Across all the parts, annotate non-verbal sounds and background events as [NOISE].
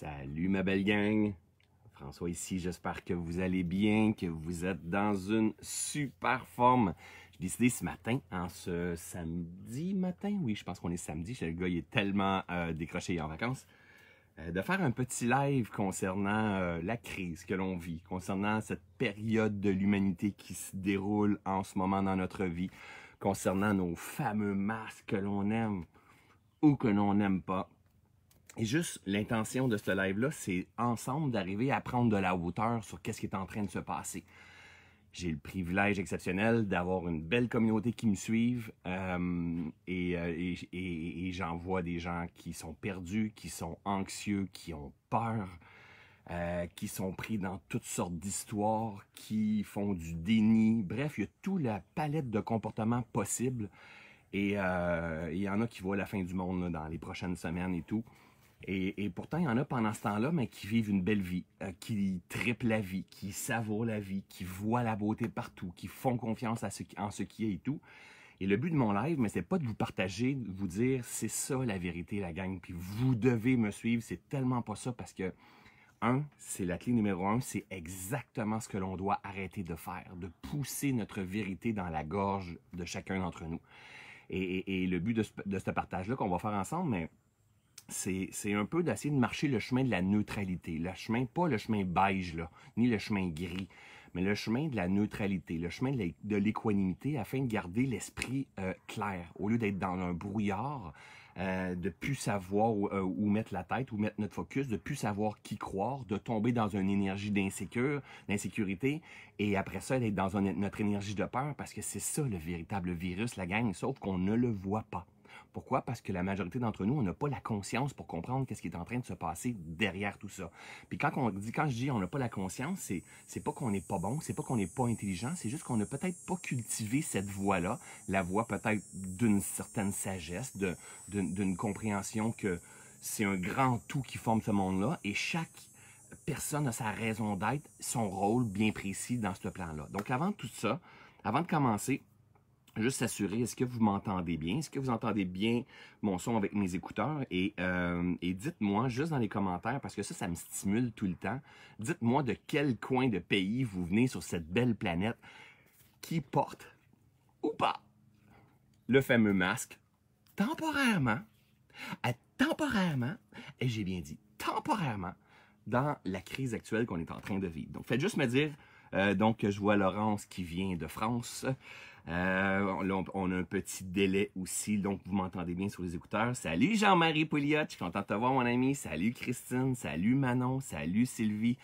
Salut ma belle gang! François ici, j'espère que vous allez bien, que vous êtes dans une super forme. J'ai décidé ce matin, en ce samedi matin, oui je pense qu'on est samedi, le gars il est tellement euh, décroché en vacances, euh, de faire un petit live concernant euh, la crise que l'on vit, concernant cette période de l'humanité qui se déroule en ce moment dans notre vie, concernant nos fameux masques que l'on aime ou que l'on n'aime pas et juste l'intention de ce live-là, c'est ensemble d'arriver à prendre de la hauteur sur qu'est-ce qui est en train de se passer. J'ai le privilège exceptionnel d'avoir une belle communauté qui me suivent euh, et, euh, j'en vois des gens qui sont perdus, qui sont anxieux, qui ont peur, euh, qui sont pris dans toutes sortes d'histoires, qui font du déni. Bref, il y a toute la palette de comportements possibles et il y en a qui voient la fin du monde là, dans les prochaines semaines et tout. Et, pourtant, il y en a pendant ce temps-là, mais qui vivent une belle vie, euh, qui triplent la vie, qui savourent la vie, qui voient la beauté partout, qui font confiance à ce, en ce qui est et tout. Et le but de mon live, mais c'est pas de vous partager, de vous dire c'est ça la vérité, la gang, puis vous devez me suivre. C'est tellement pas ça parce que un, c'est la clé numéro un, c'est exactement ce que l'on doit arrêter de faire, de pousser notre vérité dans la gorge de chacun d'entre nous. Et, le but de ce partage-là qu'on va faire ensemble, mais c'est un peu d'essayer de marcher le chemin de la neutralité. Le chemin, pas le chemin beige, ni le chemin gris, mais le chemin de la neutralité, le chemin de l'équanimité afin de garder l'esprit euh, clair, au lieu d'être dans un brouillard, euh, de plus savoir euh, où, mettre la tête, où mettre notre focus, de plus savoir qui croire, de tomber dans une énergie d'insécurité, et après ça, d'être dans notre énergie de peur, parce que c'est ça le véritable virus, la gang, sauf qu'on ne le voit pas. Pourquoi? Parce que la majorité d'entre nous, on n'a pas la conscience pour comprendre qu'est-ce qui est en train de se passer derrière tout ça. Puis quand on dit, quand je dis on n'a pas la conscience, c'est, c'est pas qu'on n'est pas bon, c'est pas qu'on n'est pas intelligent, c'est juste qu'on n'a peut-être pas cultivé cette voie-là, la voie peut-être d'une certaine sagesse, d'une compréhension que c'est un grand tout qui forme ce monde-là et chaque personne a sa raison d'être, son rôle bien précis dans ce plan-là. Donc avant tout ça, avant de commencer, juste s'assurer, est-ce que vous m'entendez bien? Est-ce que vous entendez bien mon son avec mes écouteurs? Euh, et, dites-moi juste dans les commentaires, parce que ça, ça me stimule tout le temps. Dites-moi de quel coin de pays vous venez sur cette belle planète qui porte ou pas le fameux masque temporairement, ah, temporairement, et j'ai bien dit temporairement, dans la crise actuelle qu'on est en train de vivre. Donc, faites juste me dire, euh, donc, je vois Laurence qui vient de France. Euh, on, a un petit délai aussi, donc vous m'entendez bien sur les écouteurs. Salut Jean-Marie Pouliot, je suis content de te voir mon ami. Salut Christine, salut Manon, salut Sylvie.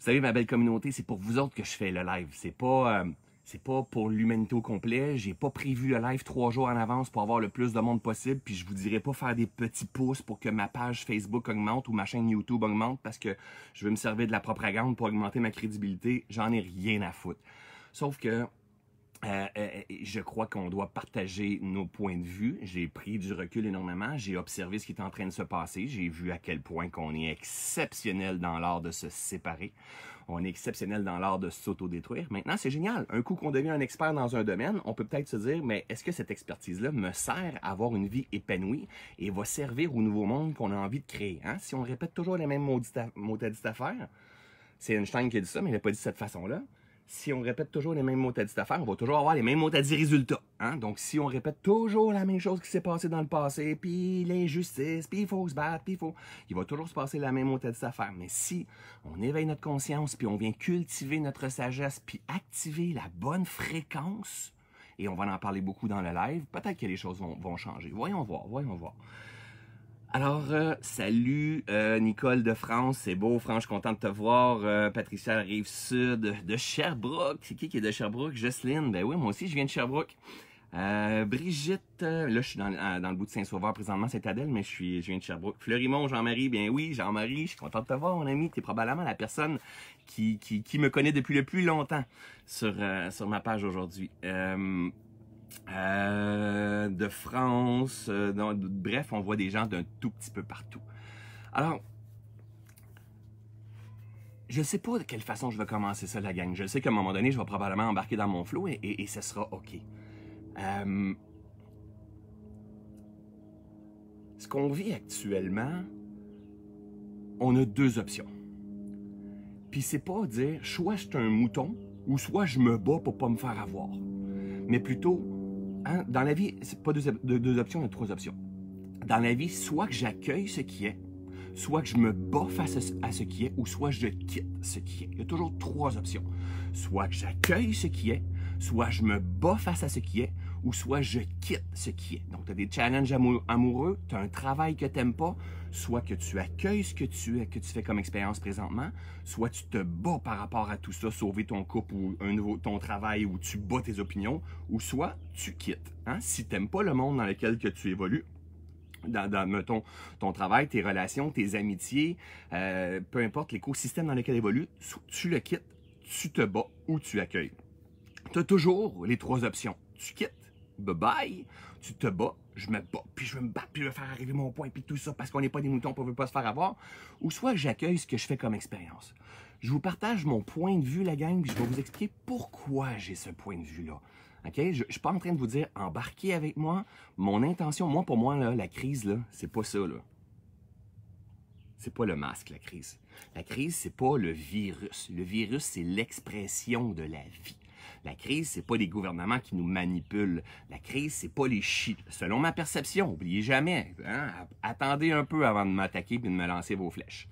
Vous savez, ma belle communauté, c'est pour vous autres que je fais le live. C'est pas... Euh, c'est pas pour l'humanité au complet. J'ai pas prévu le live trois jours en avance pour avoir le plus de monde possible. Puis je vous dirai pas faire des petits pouces pour que ma page Facebook augmente ou ma chaîne YouTube augmente parce que je veux me servir de la propagande pour augmenter ma crédibilité. J'en ai rien à foutre. Sauf que euh, euh, euh, je crois qu'on doit partager nos points de vue. J'ai pris du recul énormément. J'ai observé ce qui est en train de se passer. J'ai vu à quel point qu'on est exceptionnel dans l'art de se séparer. On est exceptionnel dans l'art de s'autodétruire. Maintenant, c'est génial. Un coup qu'on devient un expert dans un domaine, on peut peut-être se dire, mais est-ce que cette expertise-là me sert à avoir une vie épanouie et va servir au nouveau monde qu'on a envie de créer? Hein? Si on répète toujours les mêmes mots à affaires, c'est Einstein qui a dit ça, mais il n'a pas dit de cette façon-là si on répète toujours les mêmes mots à dit on va toujours avoir les mêmes mots à résultats. Hein? Donc, si on répète toujours la même chose qui s'est passée dans le passé, puis l'injustice, puis il faut se battre, puis il faut... Il va toujours se passer la même mot à dit d'affaires. Mais si on éveille notre conscience, puis on vient cultiver notre sagesse, puis activer la bonne fréquence, et on va en parler beaucoup dans le live, peut-être que les choses vont, vont changer. Voyons voir, voyons voir. Alors, euh, salut euh, Nicole de France, c'est beau, Franche, content de te voir. Euh, Patricia arrive sud de Sherbrooke. C'est qui qui est de Sherbrooke? Jocelyne, ben oui, moi aussi je viens de Sherbrooke. Brigitte, là je suis dans, le bout de Saint-Sauveur présentement, c'est Adèle, mais je, suis, je viens de Sherbrooke. Fleurimont, Jean-Marie, bien oui, Jean-Marie, je suis content de te voir mon ami. Tu probablement la personne qui, qui, me connaît depuis le plus longtemps sur, sur ma page aujourd'hui. Euh, de France. Euh, bref, on voit des gens d'un tout petit peu partout. Alors, je ne sais pas de quelle façon je vais commencer ça, la gang. Je sais qu'à un moment donné, je vais probablement embarquer dans mon flot et, ce sera OK. Euh, ce qu'on vit actuellement, on a deux options. Puis c'est pas dire soit je suis un mouton ou soit je me bats pour pas me faire avoir. Mais plutôt, Hein? Dans la vie, c'est pas deux, options, il y a trois options. Dans la vie, soit que j'accueille ce qui est, soit que je me bats face à ce, qui est, ou soit je quitte ce qui est. Il y a toujours trois options. Soit que j'accueille ce qui est, soit je me bats face à ce qui est, ou soit je quitte ce qui est. Donc, tu as des challenges amoureux, tu as un travail que tu pas, soit que tu accueilles ce que tu es, que tu fais comme expérience présentement, soit tu te bats par rapport à tout ça, sauver ton couple ou un nouveau, ton travail ou tu bats tes opinions, ou soit tu quittes. Hein. Si tu pas le monde dans lequel que tu évolues, dans, ton travail, tes relations, tes amitiés, euh, peu importe l'écosystème dans lequel évolue, tu le quittes, tu te bats ou tu accueilles. Tu as toujours les trois options. Tu quittes, bye bye, tu te bats, je me bats, puis je vais me battre, puis je vais faire arriver mon point, puis tout ça, parce qu'on n'est pas des moutons, on ne veut pas se faire avoir. Ou soit j'accueille ce que je fais comme expérience. Je vous partage mon point de vue, la gang, puis je vais vous expliquer pourquoi j'ai ce point de vue-là. OK? Je, ne suis pas en train de vous dire embarquez avec moi. Mon intention, moi, pour moi, là, la crise, là, c'est pas ça, là. C'est pas le masque, la crise. La crise, c'est pas le virus. Le virus, c'est l'expression de la vie. La crise, c'est pas les gouvernements qui nous manipulent. La crise, c'est pas les chi... Selon ma perception, oubliez jamais. Hein, attendez un peu avant de m'attaquer et de me lancer vos flèches.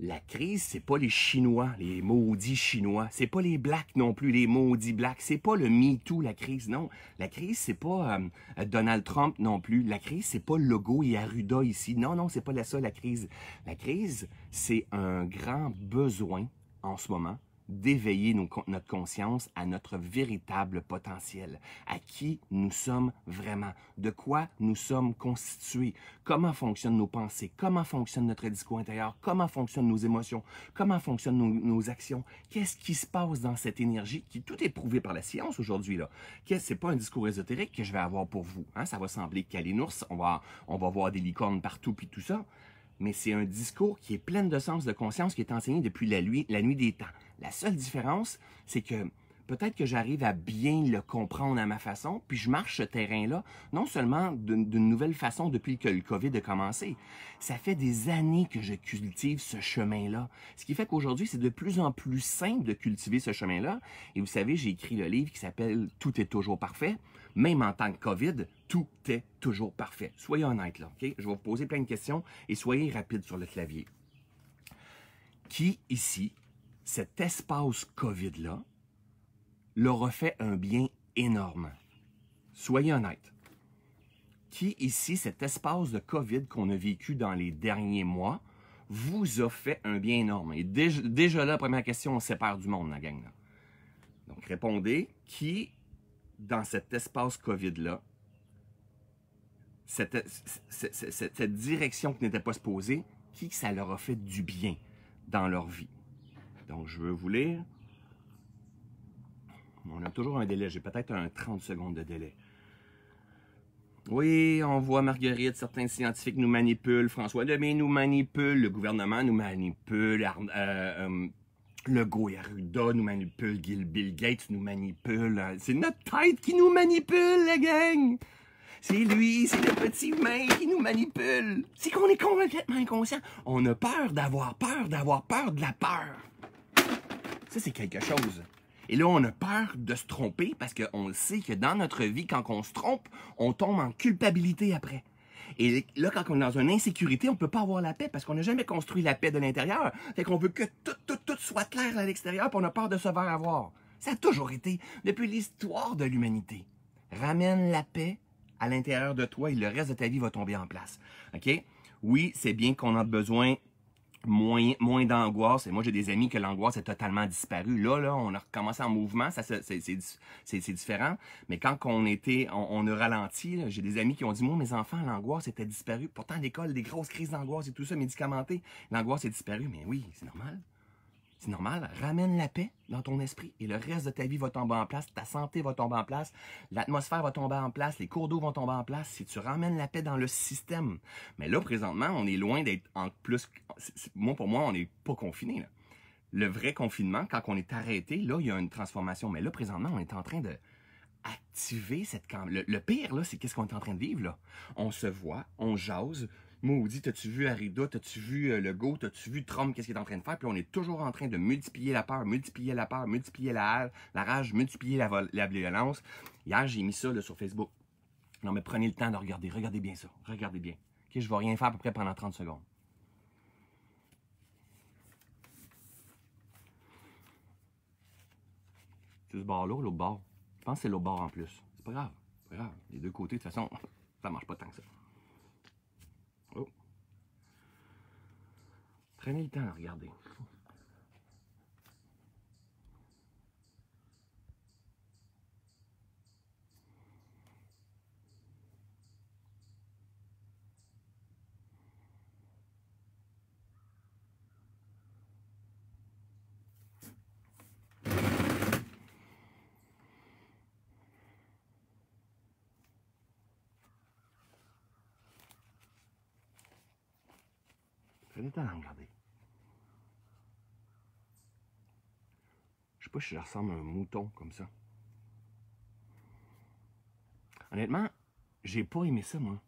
La crise, c'est pas les Chinois, les maudits Chinois. C'est pas les Blacks non plus, les maudits Blacks. C'est pas le MeToo, la crise, non. La crise, c'est pas euh, Donald Trump non plus. La crise, c'est pas le Logo et Arruda ici. Non, non, c'est pas la ça, la crise. La crise, c'est un grand besoin en ce moment d'éveiller notre conscience à notre véritable potentiel, à qui nous sommes vraiment, de quoi nous sommes constitués, comment fonctionnent nos pensées, comment fonctionne notre discours intérieur, comment fonctionnent nos émotions, comment fonctionnent nos, actions, qu'est-ce qui se passe dans cette énergie qui tout est prouvé par la science aujourd'hui là. n'est c'est pas un discours ésotérique que je vais avoir pour vous, hein? ça va sembler calinours, on va on va voir des licornes partout puis tout ça, mais c'est un discours qui est plein de sens de conscience qui est enseigné depuis la nuit, la nuit des temps. La seule différence, c'est que peut-être que j'arrive à bien le comprendre à ma façon, puis je marche ce terrain-là, non seulement d'une nouvelle façon depuis que le COVID a commencé, ça fait des années que je cultive ce chemin-là. Ce qui fait qu'aujourd'hui, c'est de plus en plus simple de cultiver ce chemin-là. Et vous savez, j'ai écrit le livre qui s'appelle Tout est toujours parfait. Même en tant que COVID, tout est toujours parfait. Soyez honnête là, OK? Je vais vous poser plein de questions et soyez rapide sur le clavier. Qui ici cet espace COVID-là leur a fait un bien énorme. Soyez honnêtes. Qui ici, cet espace de COVID qu'on a vécu dans les derniers mois, vous a fait un bien énorme? Et déjà, là, première question, on sépare du monde, la gang. Donc répondez, qui dans cet espace COVID-là, cette, cette, direction qui n'était pas supposée, qui ça leur a fait du bien dans leur vie? Donc, je veux vous lire. On a toujours un délai. J'ai peut-être un 30 secondes de délai. Oui, on voit Marguerite, certains scientifiques nous manipulent, François Lemay nous manipule, le gouvernement nous manipule, Le euh, euh nous manipule. Gil Bill Gates nous manipule. C'est notre tête qui nous manipule, la gang! C'est lui, c'est le petit main qui nous manipule. C'est qu'on est complètement inconscient. On a peur d'avoir peur, d'avoir peur de la peur. Ça, c'est quelque chose. Et là, on a peur de se tromper parce qu'on sait que dans notre vie, quand on se trompe, on tombe en culpabilité après. Et là, quand on est dans une insécurité, on peut pas avoir la paix parce qu'on n'a jamais construit la paix de l'intérieur. Fait qu'on veut que tout, tout, tout soit clair à l'extérieur, pour on a peur de se faire avoir. Ça a toujours été depuis l'histoire de l'humanité. Ramène la paix à l'intérieur de toi et le reste de ta vie va tomber en place. OK? Oui, c'est bien qu'on a besoin moins, d'angoisse. moi, j'ai des amis que l'angoisse est totalement disparue. Là, là, on a recommencé en mouvement, ça, c'est, différent. Mais quand on était, on, a ralenti, j'ai des amis qui ont dit, moi, mes enfants, l'angoisse était disparue. Pourtant, à l'école, des grosses crises d'angoisse et tout ça, médicamenté, l'angoisse est disparue. Mais oui, c'est normal c'est normal, ramène la paix dans ton esprit et le reste de ta vie va tomber en place, ta santé va tomber en place, l'atmosphère va tomber en place, les cours d'eau vont tomber en place si tu ramènes la paix dans le système. Mais là, présentement, on est loin d'être en plus. Moi, pour moi, on n'est pas confiné. Le vrai confinement, quand on est arrêté, là, il y a une transformation. Mais là, présentement, on est en train de activer cette... Le, le pire, là, c'est qu'est-ce qu'on est en train de vivre, là. On se voit, on jase, Maudit, t'as-tu vu Arida, t'as-tu vu euh, le Legault, t'as-tu vu Trump, qu'est-ce qu'il est en train de faire? Puis on est toujours en train de multiplier la peur, multiplier la peur, multiplier la, la rage, multiplier la, violence. Hier, j'ai mis ça là, sur Facebook. Non, mais prenez le temps de regarder. Regardez bien ça. Regardez bien. OK, je vais rien faire à peu près pendant 30 secondes. C'est ce bord-là ou l'autre bord? Je pense que c'est l'autre bord en plus. C'est pas grave. pas grave. Les deux côtés, de toute façon, [LAUGHS] ça marche pas tant que ça. Prenez le temps à regarder. regarder. Je sais pas si je ressemble à un mouton comme ça. Honnêtement, j'ai pas aimé ça, moi.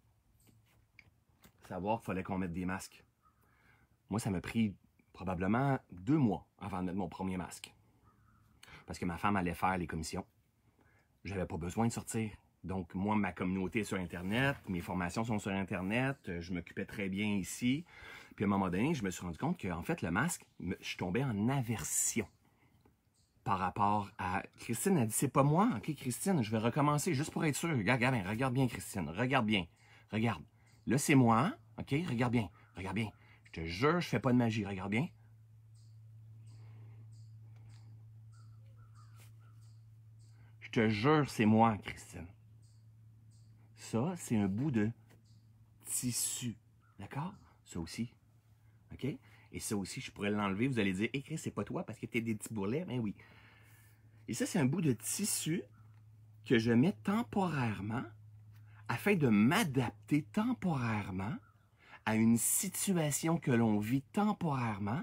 Savoir qu'il fallait qu'on mette des masques. Moi, ça m'a pris probablement deux mois avant de mettre mon premier masque. Parce que ma femme allait faire les commissions. J'avais pas besoin de sortir. Donc, moi, ma communauté est sur Internet, mes formations sont sur Internet, euh, je m'occupais très bien ici. Puis à un moment donné, je me suis rendu compte que en fait, le masque, je tombais en aversion par rapport à... Christine a dit, c'est pas moi, ok Christine, je vais recommencer juste pour être sûr. Regarde, regarde bien, regarde bien Christine, regarde bien, regarde. Là, c'est moi, ok, regarde bien, regarde bien. Je te jure, je fais pas de magie, regarde bien. Je te jure, c'est moi, Christine. Ça, c'est un bout de tissu. D'accord? Ça aussi. OK? Et ça aussi, je pourrais l'enlever. Vous allez dire, écris, c'est pas toi parce que t'es des petits bourrelets. Ben oui. Et ça, c'est un bout de tissu que je mets temporairement afin de m'adapter temporairement à une situation que l'on vit temporairement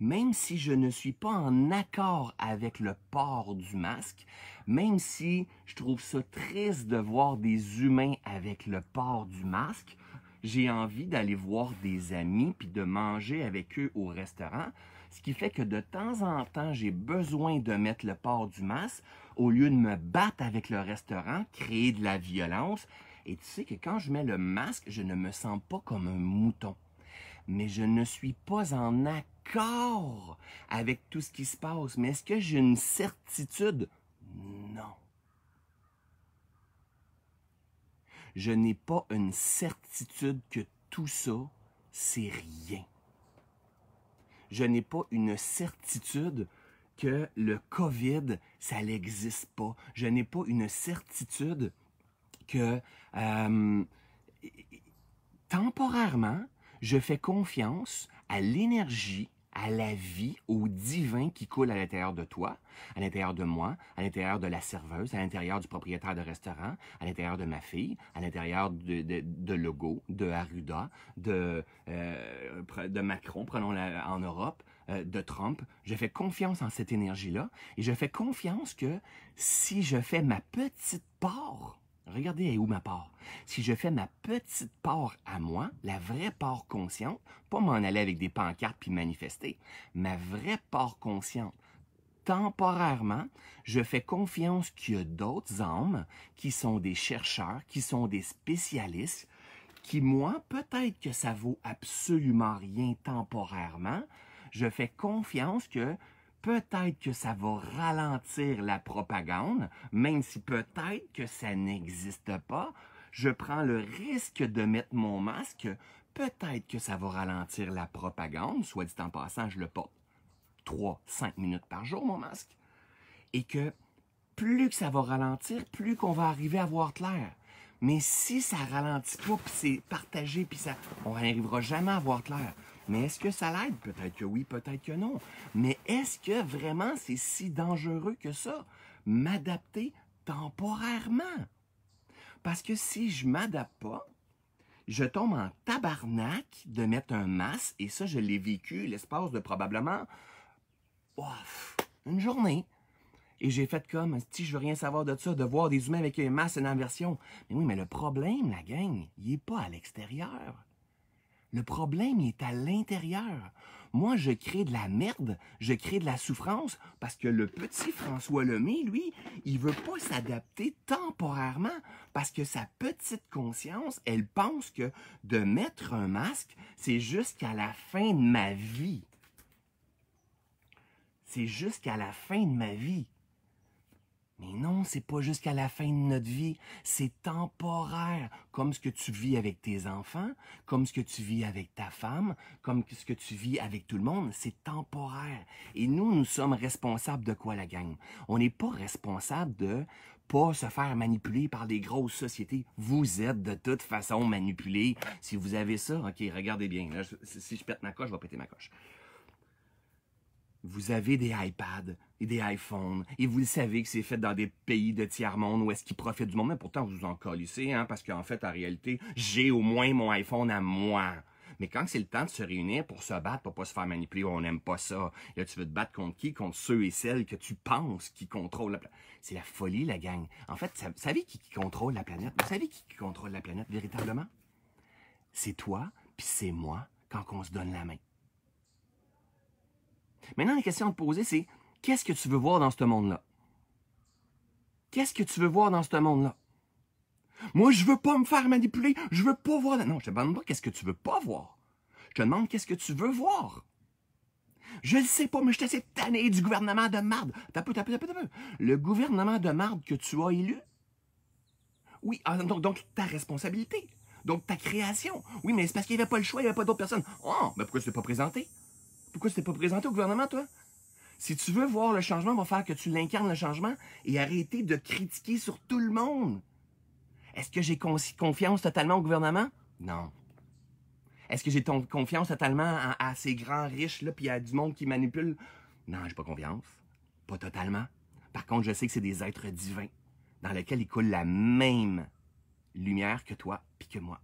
même si je ne suis pas en accord avec le port du masque, même si je trouve ça triste de voir des humains avec le port du masque, j'ai envie d'aller voir des amis puis de manger avec eux au restaurant, ce qui fait que de temps en temps, j'ai besoin de mettre le port du masque au lieu de me battre avec le restaurant, créer de la violence. Et tu sais que quand je mets le masque, je ne me sens pas comme un mouton mais je ne suis pas en accord avec tout ce qui se passe. Mais est-ce que j'ai une certitude? Non. Je n'ai pas une certitude que tout ça, c'est rien. Je n'ai pas une certitude que le COVID, ça n'existe pas. Je n'ai pas une certitude que euh, temporairement, je fais confiance à l'énergie, à la vie, au divin qui coule à l'intérieur de toi, à l'intérieur de moi, à l'intérieur de la serveuse, à l'intérieur du propriétaire de restaurant, à l'intérieur de ma fille, à l'intérieur de, Logo, de Logo, de Arruda, euh, de, Macron, prenons la, en Europe, euh, de Trump. Je fais confiance en cette énergie-là et je fais confiance que si je fais ma petite part, Regardez où ma part. Si je fais ma petite part à moi, la vraie part consciente, pas m'en aller avec des pancartes puis manifester, ma vraie part consciente, temporairement, je fais confiance qu'il y a d'autres hommes qui sont des chercheurs, qui sont des spécialistes, qui, moi, peut-être que ça vaut absolument rien temporairement, je fais confiance que peut-être que ça va ralentir la propagande, même si peut-être que ça n'existe pas. Je prends le risque de mettre mon masque, peut-être que ça va ralentir la propagande, soit dit en passant, je le porte 3-5 minutes par jour, mon masque, et que plus que ça va ralentir, plus qu'on va arriver à voir clair. Mais si ça ralentit pas, puis c'est partagé, puis ça, on n'arrivera jamais à voir clair. Mais est-ce que ça l'aide? Peut-être que oui, peut-être que non. Mais est-ce que vraiment c'est si dangereux que ça? M'adapter temporairement. Parce que si je m'adapte pas, je tombe en tabarnak de mettre un masque, et ça, je l'ai vécu l'espace de probablement ouf! une journée. Et j'ai fait comme, si je veux rien savoir de ça, de voir des humains avec un masque et une inversion. Mais oui, mais le problème, la gang, il n'est pas à l'extérieur. Le problème est à l'intérieur. Moi, je crée de la merde, je crée de la souffrance parce que le petit François Lemay, lui, il veut pas s'adapter temporairement parce que sa petite conscience, elle pense que de mettre un masque, c'est jusqu'à la fin de ma vie. C'est jusqu'à la fin de ma vie. Mais non, c'est pas jusqu'à la fin de notre vie, c'est temporaire, comme ce que tu vis avec tes enfants, comme ce que tu vis avec ta femme, comme ce que tu vis avec tout le monde, c'est temporaire. Et nous, nous sommes responsables de quoi la gang On n'est pas responsable de pas se faire manipuler par des grosses sociétés. Vous êtes de toute façon manipulés. Si vous avez ça, ok, regardez bien. si je pète ma coche, je vais péter ma coche vous avez des iPads et des iPhones, et vous le savez que c'est fait dans des pays de tiers-monde où est-ce qu'ils profitent du monde, mais pourtant vous en colissez, hein, parce qu'en fait, en réalité, j'ai au moins mon iPhone à moi. Mais quand c'est le temps de se réunir pour se battre, pour pas se faire manipuler, on n'aime pas ça. Là, tu veux te battre contre qui? Contre ceux et celles que tu penses qui contrôlent la planète. C'est la folie, la gang. En fait, vous savez qui, qui contrôle la planète? Vous savez qui, qui contrôle la planète véritablement? C'est toi, puis c'est moi, quand on se donne la main. Maintenant, la question à te poser, c'est qu'est-ce que tu veux voir dans ce monde-là? Qu'est-ce que tu veux voir dans ce monde-là? Moi, je veux pas me faire manipuler, je veux pas voir. Non, je te demande pas qu'est-ce que tu veux pas voir. Je te demande qu'est-ce que tu veux voir. Je ne sais pas, mais je suis assez tanné du gouvernement de marde. T'as peu, t'as peu, t'as peu, peu. Le gouvernement de marde que tu as élu. Oui, ah, donc, donc ta responsabilité. Donc ta création. Oui, mais c'est parce qu'il n'y avait pas le choix, il n'y avait pas d'autres personnes. Oh, mais pourquoi tu t'es pas présenté? Pourquoi tu t'es pas présenté au gouvernement, toi? Si tu veux voir le changement, va faire que tu l'incarnes le changement et arrêter de critiquer sur tout le monde. Est-ce que j'ai confiance totalement au gouvernement? Non. Est-ce que j'ai confiance totalement à, ces grands riches là puis à du monde qui manipule? Non, j'ai pas confiance. Pas totalement. Par contre, je sais que c'est des êtres divins dans lesquels il coule la même lumière que toi puis que moi.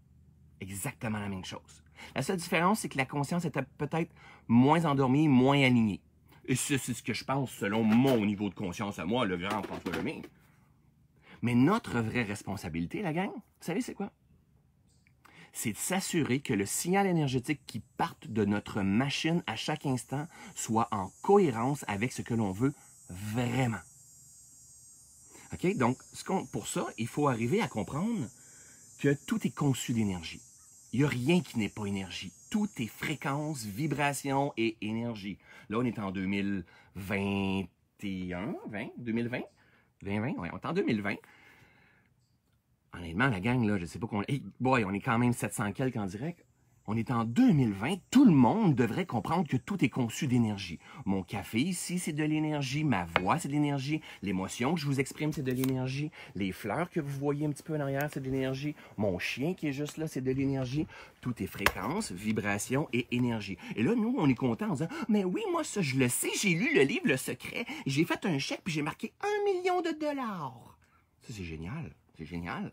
Exactement la même chose. La seule différence, c'est que la conscience était peut-être moins endormie, moins alignée. Et c'est ce que je pense selon mon niveau de conscience à moi, le grand François Mais notre vraie responsabilité, la gang, vous savez c'est quoi? C'est de s'assurer que le signal énergétique qui parte de notre machine à chaque instant soit en cohérence avec ce que l'on veut vraiment. OK? Donc, pour ça, il faut arriver à comprendre que tout est conçu d'énergie. Il n'y a rien qui n'est pas énergie. Tout est fréquence, vibration et énergie. Là, on est en 2021, 20, 2020, 2020, on est en 2020. Honnêtement, la gang, là, je sais pas qu'on... Hey, boy, on est quand même 700 quelques en direct. On est en 2020, tout le monde devrait comprendre que tout est conçu d'énergie. Mon café ici, c'est de l'énergie, ma voix, c'est de l'énergie, l'émotion que je vous exprime, c'est de l'énergie, les fleurs que vous voyez un petit peu en arrière, c'est de l'énergie, mon chien qui est juste là, c'est de l'énergie. Tout est fréquence, vibration et énergie. Et là, nous, on est content en disant, mais oui, moi, ça, je le sais, j'ai lu le livre Le Secret, j'ai fait un chèque, puis j'ai marqué un million de dollars. Ça, c'est génial, c'est génial.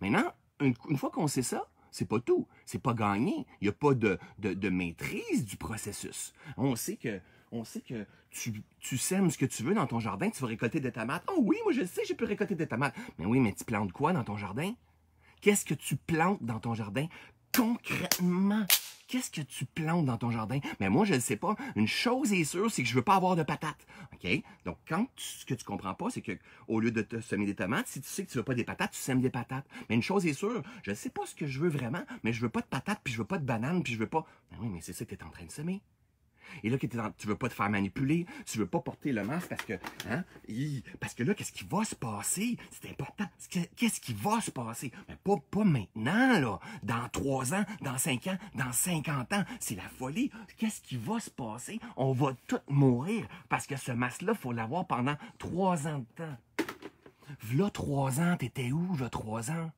Maintenant, une fois qu'on sait ça, c'est pas tout. C'est pas gagné. Il n'y a pas de, de, maîtrise du processus. On sait que, on sait que tu, tu sèmes ce que tu veux dans ton jardin, tu vas récolter des tomates. Oh oui, moi je sais, j'ai pu récolter des tomates. Mais oui, mais tu plantes quoi dans ton jardin? Qu'est-ce que tu plantes dans ton jardin concrètement? Qu'est-ce que tu plantes dans ton jardin? Mais moi, je ne sais pas. Une chose est sûre, c'est que je veux pas avoir de patates. OK? Donc, quand ce que tu comprends pas, c'est que au lieu de te semer des tomates, si tu sais que tu veux pas des patates, tu sèmes des patates. Mais une chose est sûre, je ne sais pas ce que je veux vraiment, mais je veux pas de patates, puis je veux pas de bananes, puis je veux pas... Ben oui, mais c'est ça que tu es en train de semer. Et là, tu veux pas te faire manipuler, tu veux pas porter le masque parce que, hein, parce que là, qu'est-ce qui va se passer? C'est important. Qu'est-ce qui va se passer? Mais pas, maintenant, là. Dans trois ans, dans cinq ans, dans cinquante ans. C'est la folie. Qu'est-ce qui va se passer? On va tous mourir parce que ce masque-là, faut l'avoir pendant trois ans de temps. Là, trois ans, t'étais où, là, trois ans?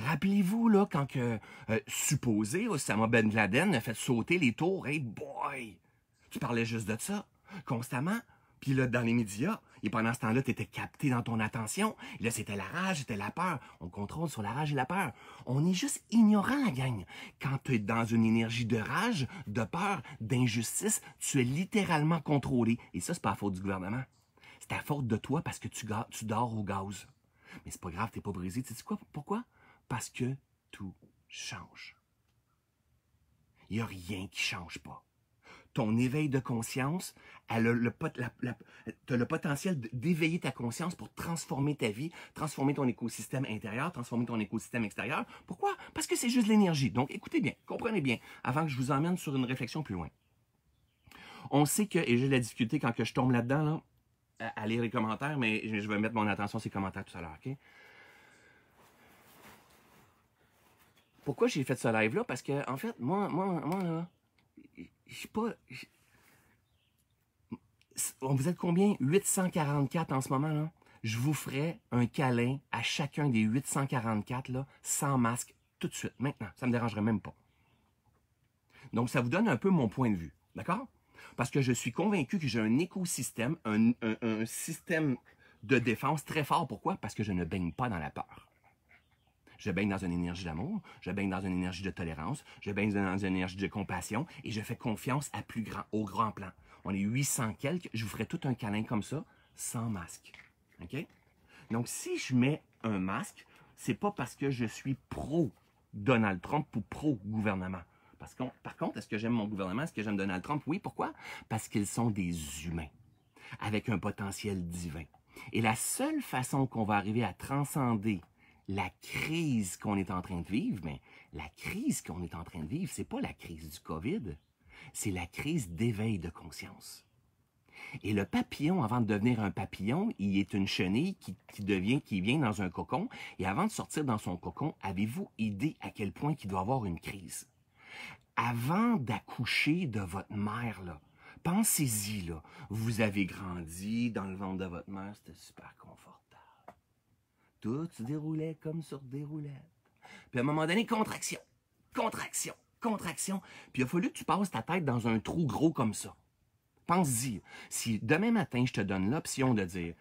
Rappelez-vous, là, quand que, euh, supposé Osama Ben Laden a fait sauter les tours, hey boy! Tu parlais juste de ça, constamment. Puis là, dans les médias, et pendant ce temps-là, tu étais capté dans ton attention. là, c'était la rage, c'était la peur. On contrôle sur la rage et la peur. On est juste ignorant, la gang. Quand tu es dans une énergie de rage, de peur, d'injustice, tu es littéralement contrôlé. Et ça, c'est pas à faute du gouvernement. C'est à faute de toi parce que tu, dors au gaz. Mais c'est pas grave, t'es pas brisé. Tu sais quoi? Pourquoi? Parce que tout change. Il n'y a rien qui ne change pas. Ton éveil de conscience, elle le, as le potentiel d'éveiller ta conscience pour transformer ta vie, transformer ton écosystème intérieur, transformer ton écosystème extérieur. Pourquoi? Parce que c'est juste l'énergie. Donc, écoutez bien, comprenez bien, avant que je vous emmène sur une réflexion plus loin. On sait que, et j'ai la difficulté quand que je tombe là-dedans, à lire les commentaires, mais je vais mettre mon attention sur ces commentaires tout à l'heure, OK? Pourquoi j'ai fait ce live-là? Parce que, en fait, moi, moi, moi, là, je pas. vous êtes combien? 844 en ce moment, là? Je vous ferai un câlin à chacun des 844, là, sans masque, tout de suite, maintenant. Ça me dérangerait même pas. Donc, ça vous donne un peu mon point de vue. D'accord? Parce que je suis convaincu que j'ai un écosystème, un système de défense très fort. Pourquoi? Parce que je ne baigne pas dans la peur. Je baigne dans une énergie d'amour, je baigne dans une énergie de tolérance, je baigne dans une énergie de compassion et je fais confiance à plus grand, au grand plan. On est 800 quelques, je vous ferai tout un câlin comme ça, sans masque. OK? Donc, si je mets un masque, c'est pas parce que je suis pro Donald Trump ou pro gouvernement. par contre, est-ce que j'aime mon gouvernement? Est-ce que j'aime Donald Trump? Oui, pourquoi? Parce qu'ils sont des humains avec un potentiel divin. Et la seule façon qu'on va arriver à transcender la crise qu'on est en train de vivre, mais la crise qu'on est en train de vivre, c'est pas la crise du Covid, c'est la crise d'éveil de conscience. Et le papillon, avant de devenir un papillon, il est une chenille qui, devient, qui vient dans un cocon. Et avant de sortir dans son cocon, avez-vous idée à quel point il doit avoir une crise? Avant d'accoucher de votre mère, là, pensez-y, là. Vous avez grandi dans le ventre de votre mère, c'était super confortable. Tout se déroulait comme sur des roulettes. Puis à un moment donné, contraction, contraction, contraction. Puis il a fallu que tu passes ta tête dans un trou gros comme ça. Pense-y. Si demain matin, je te donne l'option de dire,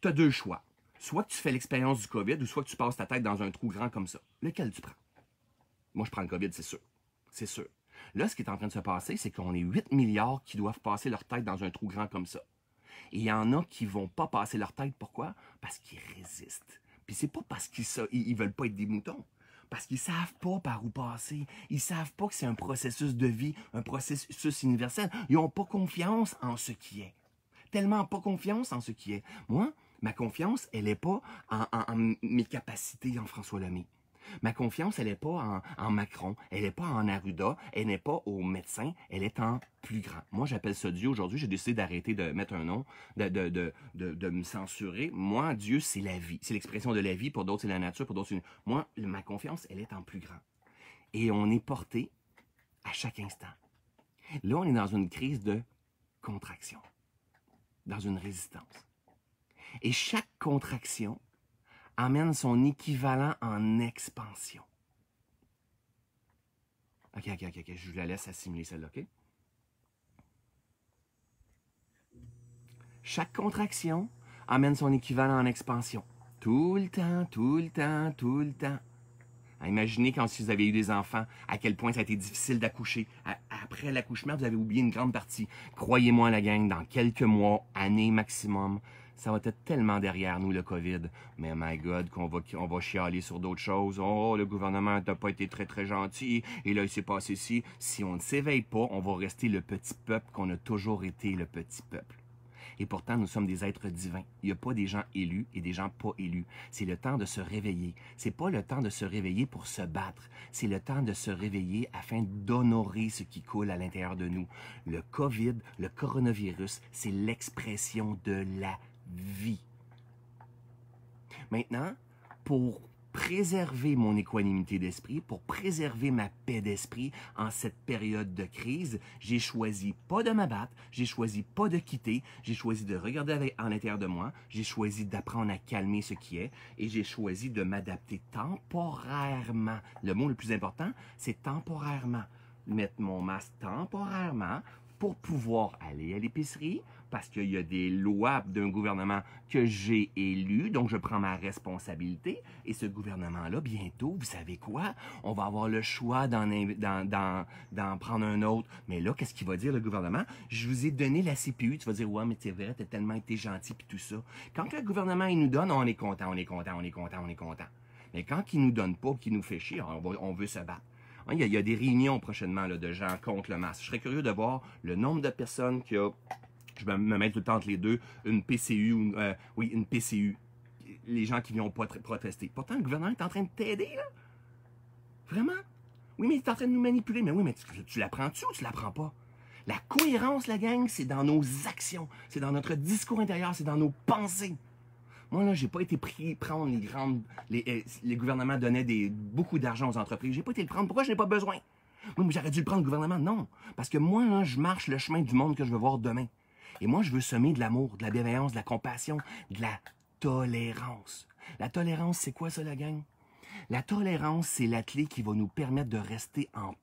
tu as deux choix. Soit tu fais l'expérience du COVID ou soit tu passes ta tête dans un trou grand comme ça. Lequel tu prends? Moi, je prends le COVID, c'est sûr. C'est sûr. Là, ce qui est en train de se passer, c'est qu'on est 8 milliards qui doivent passer leur tête dans un trou grand comme ça. Et il y en a qui ne vont pas passer leur tête. Pourquoi? Parce qu'ils résistent. Puis c'est pas parce qu'ils ne veulent pas être des moutons parce qu'ils savent pas par où passer. Ils savent pas que c'est un processus de vie, un processus universel. Ils n'ont pas confiance en ce qui est. Tellement pas confiance en ce qui est. Moi, ma confiance, elle n'est pas en, mes capacités en François Lemay. Ma confiance, elle n'est pas en, Macron, elle n'est pas en Arruda, elle n'est pas au médecin, elle est en plus grand. Moi, j'appelle ça Dieu. Aujourd'hui, j'ai décidé d'arrêter de mettre un nom, de, de, de, de me censurer. Moi, Dieu, c'est la vie. C'est l'expression de la vie. Pour d'autres, c'est la nature. Pour d'autres, c'est... Moi, ma confiance, elle est en plus grand. Et on est porté à chaque instant. Là, on est dans une crise de contraction, dans une résistance. Et chaque contraction amène son équivalent en expansion. OK, OK, OK, je vous la laisse assimiler celle-là, OK? Chaque contraction amène son équivalent en expansion. Tout le temps, tout le temps, tout le temps. Imaginez quand vous avez eu des enfants, à quel point ça a été difficile d'accoucher. Après l'accouchement, vous avez oublié une grande partie. Croyez-moi, la gang, dans quelques mois, années maximum, ça va être tellement derrière nous, le COVID. Mais my God, qu'on va, on va chialer sur d'autres choses. Oh, le gouvernement n'a pas été très, très gentil. Et là, il s'est passé ci. Si on ne s'éveille pas, on va rester le petit peuple qu'on a toujours été, le petit peuple. Et pourtant, nous sommes des êtres divins. Il n'y a pas des gens élus et des gens pas élus. C'est le temps de se réveiller. C'est pas le temps de se réveiller pour se battre. C'est le temps de se réveiller afin d'honorer ce qui coule à l'intérieur de nous. Le COVID, le coronavirus, c'est l'expression de la vie. Maintenant, pour préserver mon équanimité d'esprit, pour préserver ma paix d'esprit en cette période de crise, j'ai choisi pas de m'abattre, j'ai choisi pas de quitter, j'ai choisi de regarder en l'intérieur de moi, j'ai choisi d'apprendre à calmer ce qui est et j'ai choisi de m'adapter temporairement. Le mot le plus important, c'est temporairement. Mettre mon masque temporairement pour pouvoir aller à l'épicerie, parce qu'il y a des lois d'un gouvernement que j'ai élu, donc je prends ma responsabilité. Et ce gouvernement-là, bientôt, vous savez quoi? On va avoir le choix d'en prendre un autre. Mais là, qu'est-ce qu'il va dire le gouvernement? Je vous ai donné la CPU. Tu vas dire, ouais, mais c'est vrai, t'as tellement été gentil, puis tout ça. Quand le gouvernement, il nous donne, on est content, on est content, on est content, on est content. Mais quand il nous donne pas, qu'il nous fait chier, on, veut se battre. Il y, a, des réunions prochainement là, de gens contre le masque. Je serais curieux de voir le nombre de personnes qui a je vais me mettre tout le temps entre les deux, une PCU ou euh, oui, une PCU. Les gens qui viennent pas protester. Pourtant, le gouvernement est en train de t'aider, là. Vraiment? Oui, mais il est en train de nous manipuler. Mais oui, mais tu, l'apprends-tu ou tu l'apprends pas? La cohérence, la gang, c'est dans nos actions, c'est dans notre discours intérieur, c'est dans nos pensées. Moi, là, j'ai pas été pris prendre les grandes. Les, euh, les gouvernements donnaient beaucoup d'argent aux entreprises. J'ai pas été le prendre. Pourquoi je n'ai pas besoin? Oui, mais j'aurais dû le prendre, le gouvernement. Non. Parce que moi, là, je marche le chemin du monde que je veux voir demain. Et moi, je veux semer de l'amour, de la bienveillance, de la compassion, de la tolérance. La tolérance, c'est quoi ça, la gang? La tolérance, c'est la clé qui va nous permettre de rester en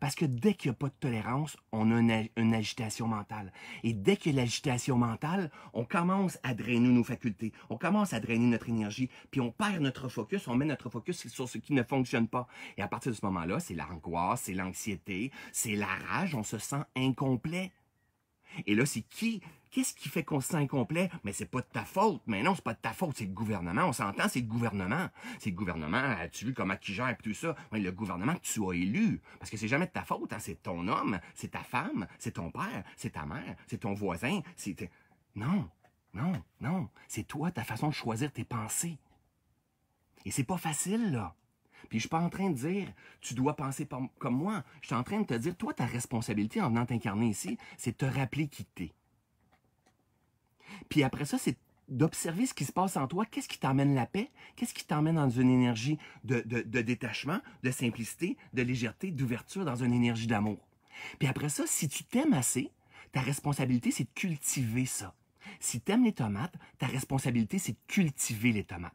parce que dès qu'il n'y a pas de tolérance, on a une, agitation mentale. Et dès qu'il y a l'agitation mentale, on commence à drainer nos facultés, on commence à drainer notre énergie, puis on perd notre focus, on met notre focus sur ce qui ne fonctionne pas. Et à partir de ce moment-là, c'est l'angoisse, c'est l'anxiété, c'est la rage, on se sent incomplet. Et là, c'est qui Qu'est-ce qui fait qu'on se sent incomplet? Mais c'est pas de ta faute. Mais non, c'est pas de ta faute, c'est le gouvernement. On s'entend, c'est le gouvernement. C'est le gouvernement, as-tu euh, vu comment qui gère tout ça? le gouvernement que tu as élu. Parce que c'est jamais de ta faute, hein. C'est ton homme, c'est ta femme, c'est ton père, c'est ta mère, c'est ton voisin, c'est... Non, non, non. C'est toi, ta façon de choisir tes pensées. Et c'est pas facile, là. Puis je suis pas en train de dire tu dois penser comme moi. Je suis en train de te dire toi ta responsabilité en venant t'incarner ici, c'est te rappeler qui t'es. Puis après ça, c'est d'observer ce qui se passe en toi. Qu'est-ce qui t'emmène la paix? Qu'est-ce qui t'emmène dans une énergie de, détachement, de simplicité, de légèreté, d'ouverture, dans une énergie d'amour? Puis après ça, si tu t'aimes assez, ta responsabilité, c'est de cultiver ça. Si tu aimes les tomates, ta responsabilité, c'est de cultiver les tomates.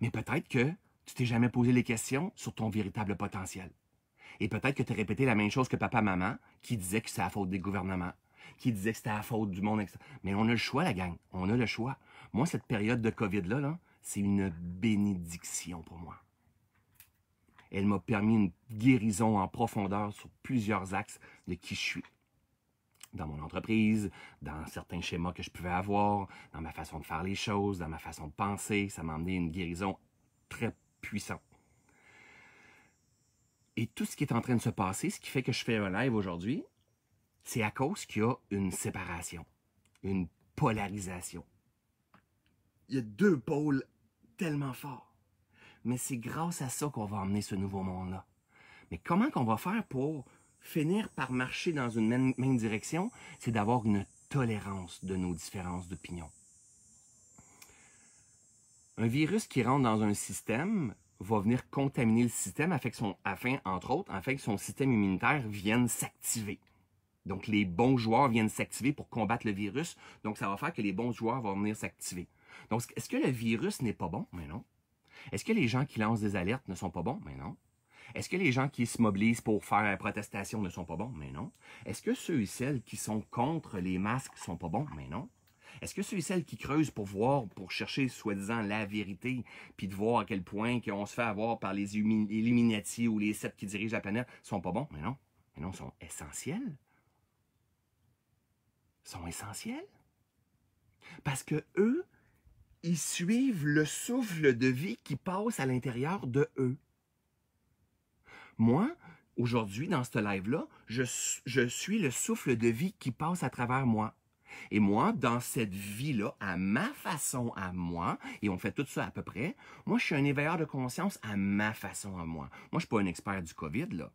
Mais peut-être que tu t'es jamais posé les questions sur ton véritable potentiel. Et peut-être que tu as répété la même chose que papa-maman, qui disait que c'est à faute des gouvernements, qui disait que c'était la faute du monde. Etc. Mais on a le choix, la gang. On a le choix. Moi, cette période de COVID-là, -là, c'est une bénédiction pour moi. Elle m'a permis une guérison en profondeur sur plusieurs axes de qui je suis dans mon entreprise, dans certains schémas que je pouvais avoir, dans ma façon de faire les choses, dans ma façon de penser. Ça m'a amené une guérison très puissante. Et tout ce qui est en train de se passer, ce qui fait que je fais un live aujourd'hui, c'est à cause qu'il y a une séparation, une polarisation. Il y a deux pôles tellement forts. Mais c'est grâce à ça qu'on va emmener ce nouveau monde-là. Mais comment qu'on va faire pour finir par marcher dans une même, même direction? C'est d'avoir une tolérance de nos différences d'opinion. Un virus qui rentre dans un système va venir contaminer le système afin, son, afin entre autres, afin que son système immunitaire vienne s'activer. Donc, les bons joueurs viennent s'activer pour combattre le virus. Donc, ça va faire que les bons joueurs vont venir s'activer. Donc, est-ce que le virus n'est pas bon? Mais non. Est-ce que les gens qui lancent des alertes ne sont pas bons? Mais non. Est-ce que les gens qui se mobilisent pour faire la protestation ne sont pas bons? Mais non. Est-ce que ceux et celles qui sont contre les masques sont pas bons? Mais non. Est-ce que ceux et celles qui creusent pour voir, pour chercher soi-disant la vérité, puis de voir à quel point on se fait avoir par les Illuminati ou les sept qui dirigent la planète, sont pas bons? Mais non. Mais non, sont essentiels. Sont essentiels. Parce que eux, ils suivent le souffle de vie qui passe à l'intérieur de eux. Moi, aujourd'hui, dans ce live-là, je, suis le souffle de vie qui passe à travers moi. Et moi, dans cette vie-là, à ma façon à moi, et on fait tout ça à peu près, moi, je suis un éveilleur de conscience à ma façon à moi. Moi, je suis pas un expert du COVID, là.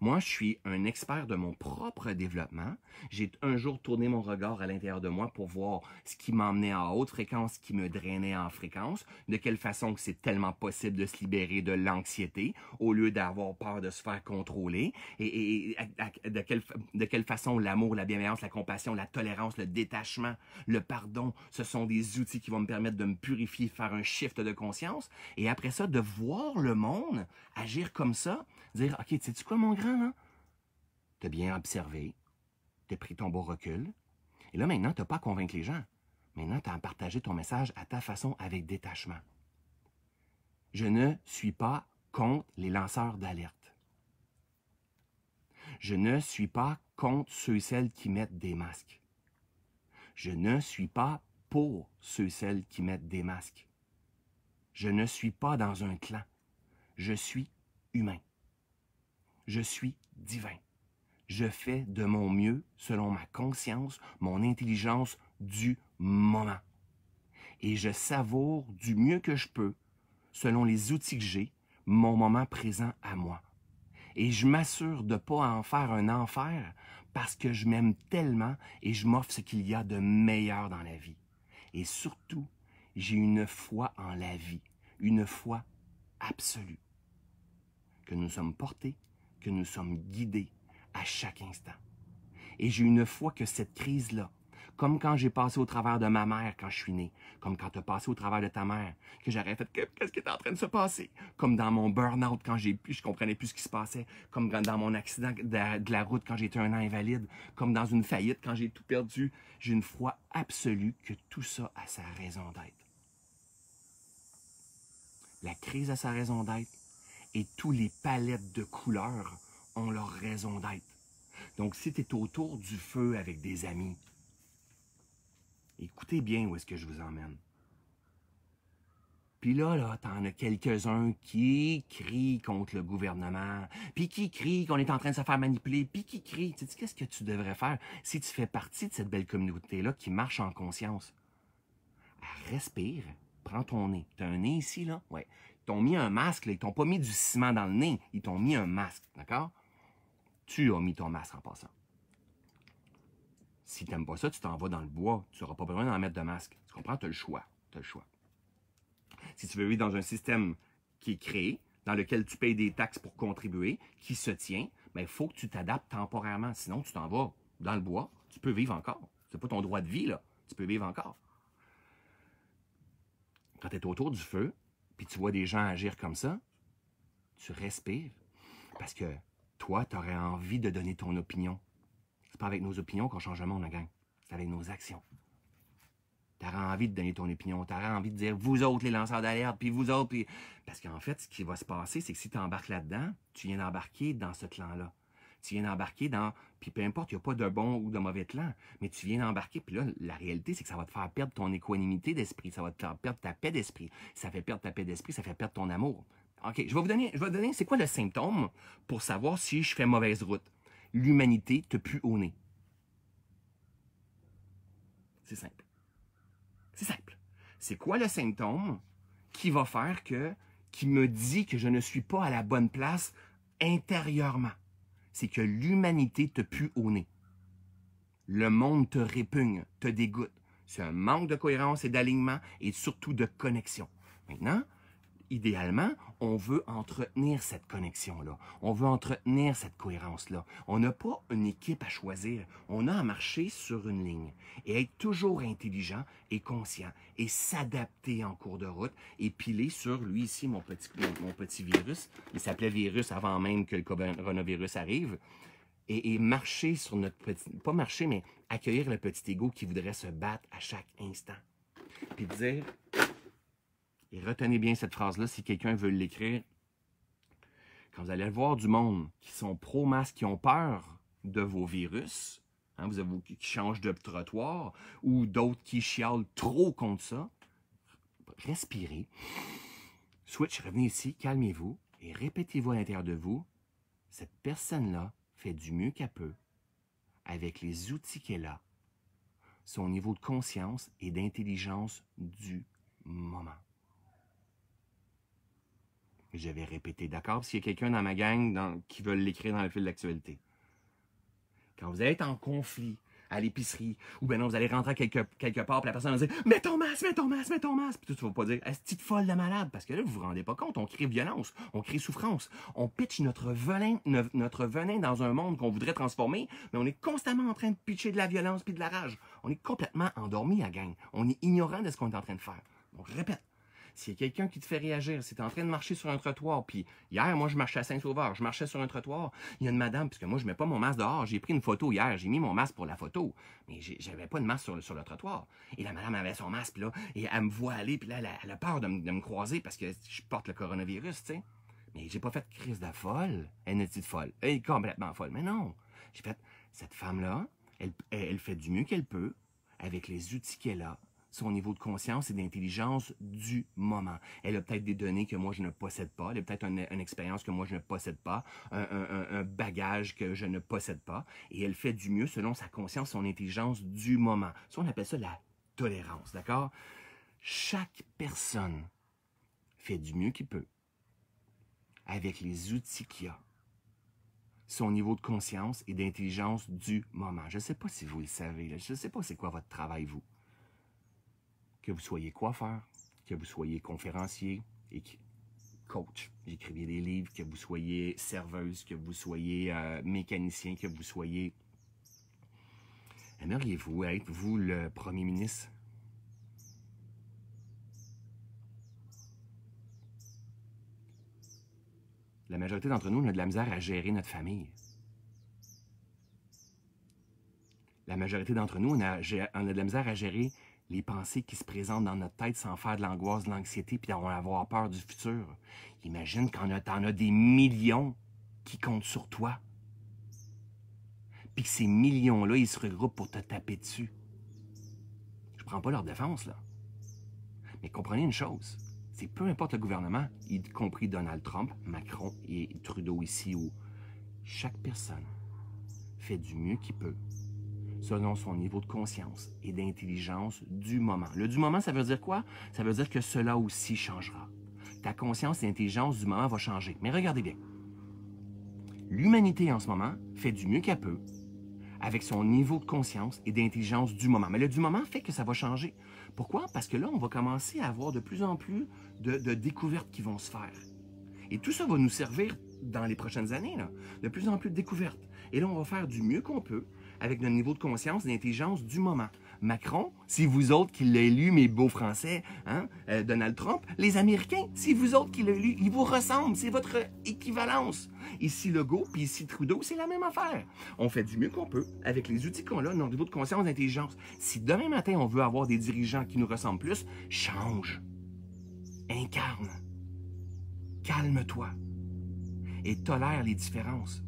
Moi, je suis un expert de mon propre développement. J'ai un jour tourné mon regard à l'intérieur de moi pour voir ce qui m'emmenait à haute fréquence, ce qui me drainait en fréquence, de quelle façon que c'est tellement possible de se libérer de l'anxiété au lieu d'avoir peur de se faire contrôler et, de quelle façon l'amour, la bienveillance, la compassion, la tolérance, le détachement, le pardon, ce sont des outils qui vont me permettre de me purifier, faire un shift de conscience et après ça, de voir le monde agir comme ça dire OK, sais-tu quoi, mon grand, Tu as bien observé, as pris ton beau recul, et là, maintenant, n'as pas à convaincre les gens. Maintenant, tu as à partager ton message à ta façon avec détachement. Je ne suis pas contre les lanceurs d'alerte. Je ne suis pas contre ceux et celles qui mettent des masques. Je ne suis pas pour ceux et celles qui mettent des masques. Je ne suis pas dans un clan. Je suis humain je suis divin. Je fais de mon mieux selon ma conscience, mon intelligence du moment. Et je savoure du mieux que je peux, selon les outils que j'ai, mon moment présent à moi. Et je m'assure de ne pas en faire un enfer parce que je m'aime tellement et je m'offre ce qu'il y a de meilleur dans la vie. Et surtout, j'ai une foi en la vie, une foi absolue que nous sommes portés nous sommes guidés à chaque instant. Et j'ai une foi que cette crise-là, comme quand j'ai passé au travers de ma mère quand je suis né, comme quand tu as passé au travers de ta mère, que j'aurais fait qu'est-ce qui est en train de se passer, comme dans mon burn-out quand j'ai je comprenais plus ce qui se passait, comme dans mon accident de, la route quand j'étais un an invalide, comme dans une faillite quand j'ai tout perdu, j'ai une foi absolue que tout ça a sa raison d'être. La crise a sa raison d'être, et tous les palettes de couleurs ont leur raison d'être. Donc, si tu es autour du feu avec des amis, écoutez bien où est-ce que je vous emmène. Puis là, là, en as quelques-uns qui crient contre le gouvernement, puis qui crient qu'on est en train de se faire manipuler, puis qui crient. Tu sais, qu'est-ce que tu devrais faire si tu fais partie de cette belle communauté-là qui marche en conscience? Ah, respire, prends ton nez. as un nez ici, là? Ouais t'ont mis un masque, là, ils t'ont pas mis du ciment dans le nez, ils t'ont mis un masque, d'accord? Tu as mis ton masque en passant. Si t'aimes pas ça, tu t'en vas dans le bois, tu n'auras pas besoin d'en mettre de masque. Tu comprends? Tu as le choix. Tu le choix. Si tu veux vivre dans un système qui est créé, dans lequel tu payes des taxes pour contribuer, qui se tient, mais ben, il faut que tu t'adaptes temporairement. Sinon, tu t'en vas dans le bois, tu peux vivre encore. C'est pas ton droit de vie, là. Tu peux vivre encore. Quand tu es autour du feu, puis tu vois des gens agir comme ça, tu respires parce que toi, tu aurais envie de donner ton opinion. C'est pas avec nos opinions qu'on change le monde, la gang. C'est avec nos actions. Tu aurais envie de donner ton opinion, tu aurais envie de dire vous autres les lanceurs d'alerte, puis vous autres, puis... Parce qu'en fait, ce qui va se passer, c'est que si tu embarques là-dedans, tu viens d'embarquer dans ce clan-là tu viens d'embarquer dans. Puis peu importe, il n'y a pas de bon ou de mauvais plan. mais tu viens d'embarquer. Puis là, la réalité, c'est que ça va te faire perdre ton équanimité d'esprit, ça va te faire perdre ta paix d'esprit. Ça fait perdre ta paix d'esprit, ça fait perdre ton amour. OK, je vais vous donner, je vais vous donner, c'est quoi le symptôme pour savoir si je fais mauvaise route? L'humanité te pue au nez. C'est simple. C'est simple. C'est quoi le symptôme qui va faire que, qui me dit que je ne suis pas à la bonne place intérieurement? c'est que l'humanité te pue au nez. Le monde te répugne, te dégoûte. C'est un manque de cohérence et d'alignement et surtout de connexion. Maintenant, idéalement, on veut entretenir cette connexion-là. On veut entretenir cette cohérence-là. On n'a pas une équipe à choisir. On a à marcher sur une ligne et être toujours intelligent et conscient et s'adapter en cours de route et piler sur lui ici, mon petit, petit virus. Il s'appelait virus avant même que le coronavirus arrive. Et, et, marcher sur notre petit... Pas marcher, mais accueillir le petit ego qui voudrait se battre à chaque instant. Puis dire, et retenez bien cette phrase-là si quelqu'un veut l'écrire. Quand vous allez voir du monde qui sont pro masque qui ont peur de vos virus, hein, vous avez qui changent de trottoir, ou d'autres qui chialent trop contre ça, respirez. Switch, revenez ici, calmez-vous et répétez-vous à l'intérieur de vous, cette personne-là fait du mieux qu'elle peut avec les outils qu'elle a, son niveau de conscience et d'intelligence du moment vais répéter, d'accord, s'il y a quelqu'un dans ma gang qui veut l'écrire dans le fil l'actualité. Quand vous êtes en conflit à l'épicerie, ou bien non, vous allez rentrer quelque, quelque part, puis la personne va dire Mets ton masque, mets ton masque, mets ton masque. Puis tu ne vas pas dire Est-ce folle de malade Parce que là, vous vous rendez pas compte, on crée violence, on crée souffrance, on pitche notre venin, dans un monde qu'on voudrait transformer, mais on est constamment en train de pitcher de la violence puis de la rage. On est complètement endormi à gang. On est ignorant de ce qu'on est en train de faire. Donc, répète, s'il y a quelqu'un qui te fait réagir, si tu en train de marcher sur un trottoir, puis hier, moi, je marchais à Saint-Sauveur, je marchais sur un trottoir, il y a une madame, puisque moi, je mets pas mon masque dehors, j'ai pris une photo hier, j'ai mis mon masque pour la photo, mais j'avais pas de masque sur le, trottoir. Et la madame avait son masque, là, et elle me voit aller, puis là, elle a, peur de, me croiser parce que je porte le coronavirus, tu sais. Mais j'ai pas fait de crise de folle. Elle n'est-il folle? Elle est complètement folle. Mais non! J'ai fait, cette femme-là, elle, elle, fait du mieux qu'elle peut avec les outils qu'elle a son niveau de conscience et d'intelligence du moment. Elle a peut-être des données que moi je ne possède pas, elle a peut-être une, expérience que moi je ne possède pas, un, bagage que je ne possède pas, et elle fait du mieux selon sa conscience, son intelligence du moment. Ça, on appelle ça la tolérance, d'accord? Chaque personne fait du mieux qu'il peut avec les outils qu'il a son niveau de conscience et d'intelligence du moment. Je ne sais pas si vous le savez. Je ne sais pas c'est quoi votre travail, vous que vous soyez coiffeur, que vous soyez conférencier, et coach, j'écrivais des livres, que vous soyez serveuse, que vous soyez euh, mécanicien, que vous soyez... Aimeriez-vous être, vous, le premier ministre? La majorité d'entre nous, on a de la misère à gérer notre famille. La majorité d'entre nous, on a de la misère à gérer les pensées qui se présentent dans notre tête sans faire de l'angoisse, de l'anxiété, puis avoir peur du futur. Imagine quand t'en as des millions qui comptent sur toi. Puis que ces millions-là, ils se regroupent pour te taper dessus. Je prends pas leur défense, là. Mais comprenez une chose, c'est peu importe le gouvernement, y compris Donald Trump, Macron et Trudeau ici, où chaque personne fait du mieux qu'il peut selon son niveau de conscience et d'intelligence du moment. Le du moment, ça veut dire quoi? Ça veut dire que cela aussi changera. Ta conscience et l'intelligence du moment va changer. Mais regardez bien. L'humanité en ce moment fait du mieux qu'elle peut avec son niveau de conscience et d'intelligence du moment. Mais le du moment fait que ça va changer. Pourquoi? Parce que là, on va commencer à avoir de plus en plus de, découvertes qui vont se faire. Et tout ça va nous servir dans les prochaines années, de plus en plus de découvertes. Et là, on va faire du mieux qu'on peut avec notre niveau de conscience et d'intelligence du moment. Macron, si vous autres qui l'avez lu, mes beaux Français, hein, euh, Donald Trump, les Américains, si vous autres qui l'avez lu, ils vous ressemblent, c'est votre équivalence. Ici Legault, puis ici Trudeau, c'est la même affaire. On fait du mieux qu'on peut avec les outils qu'on a, notre niveau de conscience, d'intelligence. Si demain matin, on veut avoir des dirigeants qui nous ressemblent plus, change. Incarne. Calme-toi. Et tolère les différences.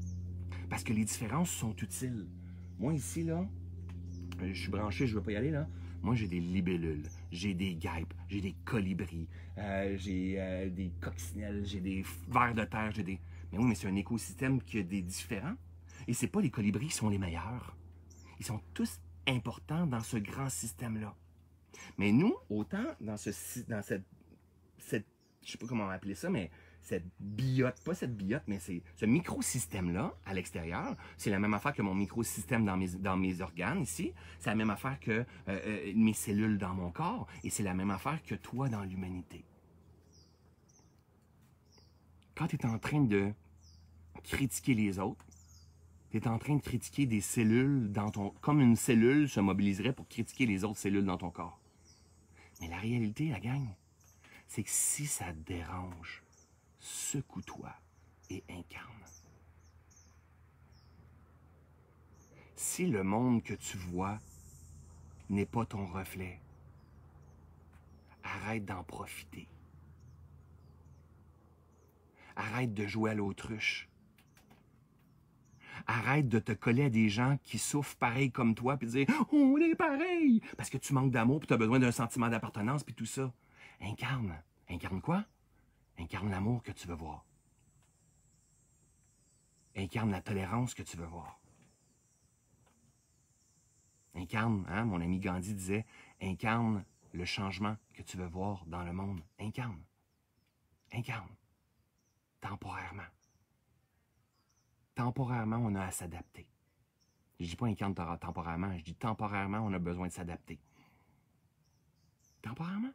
Parce que les différences sont utiles. Moi, ici, là, euh, je suis branché, je ne veux pas y aller, là. Moi, j'ai des libellules, j'ai des guêpes, j'ai des colibris, euh, j'ai euh, des coccinelles, j'ai des vers de terre, j'ai des... Mais oui, mais c'est un écosystème qui a des différents. Et c'est pas les colibris qui sont les meilleurs. Ils sont tous importants dans ce grand système-là. Mais nous, autant dans, ce, dans cette, cette... Je sais pas comment appeler ça, mais cette biote, pas cette biote, mais c'est ce microsystème-là à l'extérieur. C'est la même affaire que mon microsystème dans mes, dans mes organes ici. C'est la même affaire que euh, euh, mes cellules dans mon corps. Et c'est la même affaire que toi dans l'humanité. Quand tu es en train de critiquer les autres, tu es en train de critiquer des cellules dans ton... comme une cellule se mobiliserait pour critiquer les autres cellules dans ton corps. Mais la réalité, la gagne c'est que si ça te dérange, secoue-toi et incarne. Si le monde que tu vois n'est pas ton reflet, arrête d'en profiter. Arrête de jouer à l'autruche. Arrête de te coller à des gens qui souffrent pareil comme toi puis dire on est pareil parce que tu manques d'amour puis tu as besoin d'un sentiment d'appartenance puis tout ça. Incarne. Incarne quoi? Incarne l'amour que tu veux voir. Incarne la tolérance que tu veux voir. Incarne, hein, mon ami Gandhi disait, incarne le changement que tu veux voir dans le monde. Incarne. Incarne. Temporairement. Temporairement, on a à s'adapter. Je dis pas incarne temporairement, je dis temporairement, on a besoin de s'adapter. Temporairement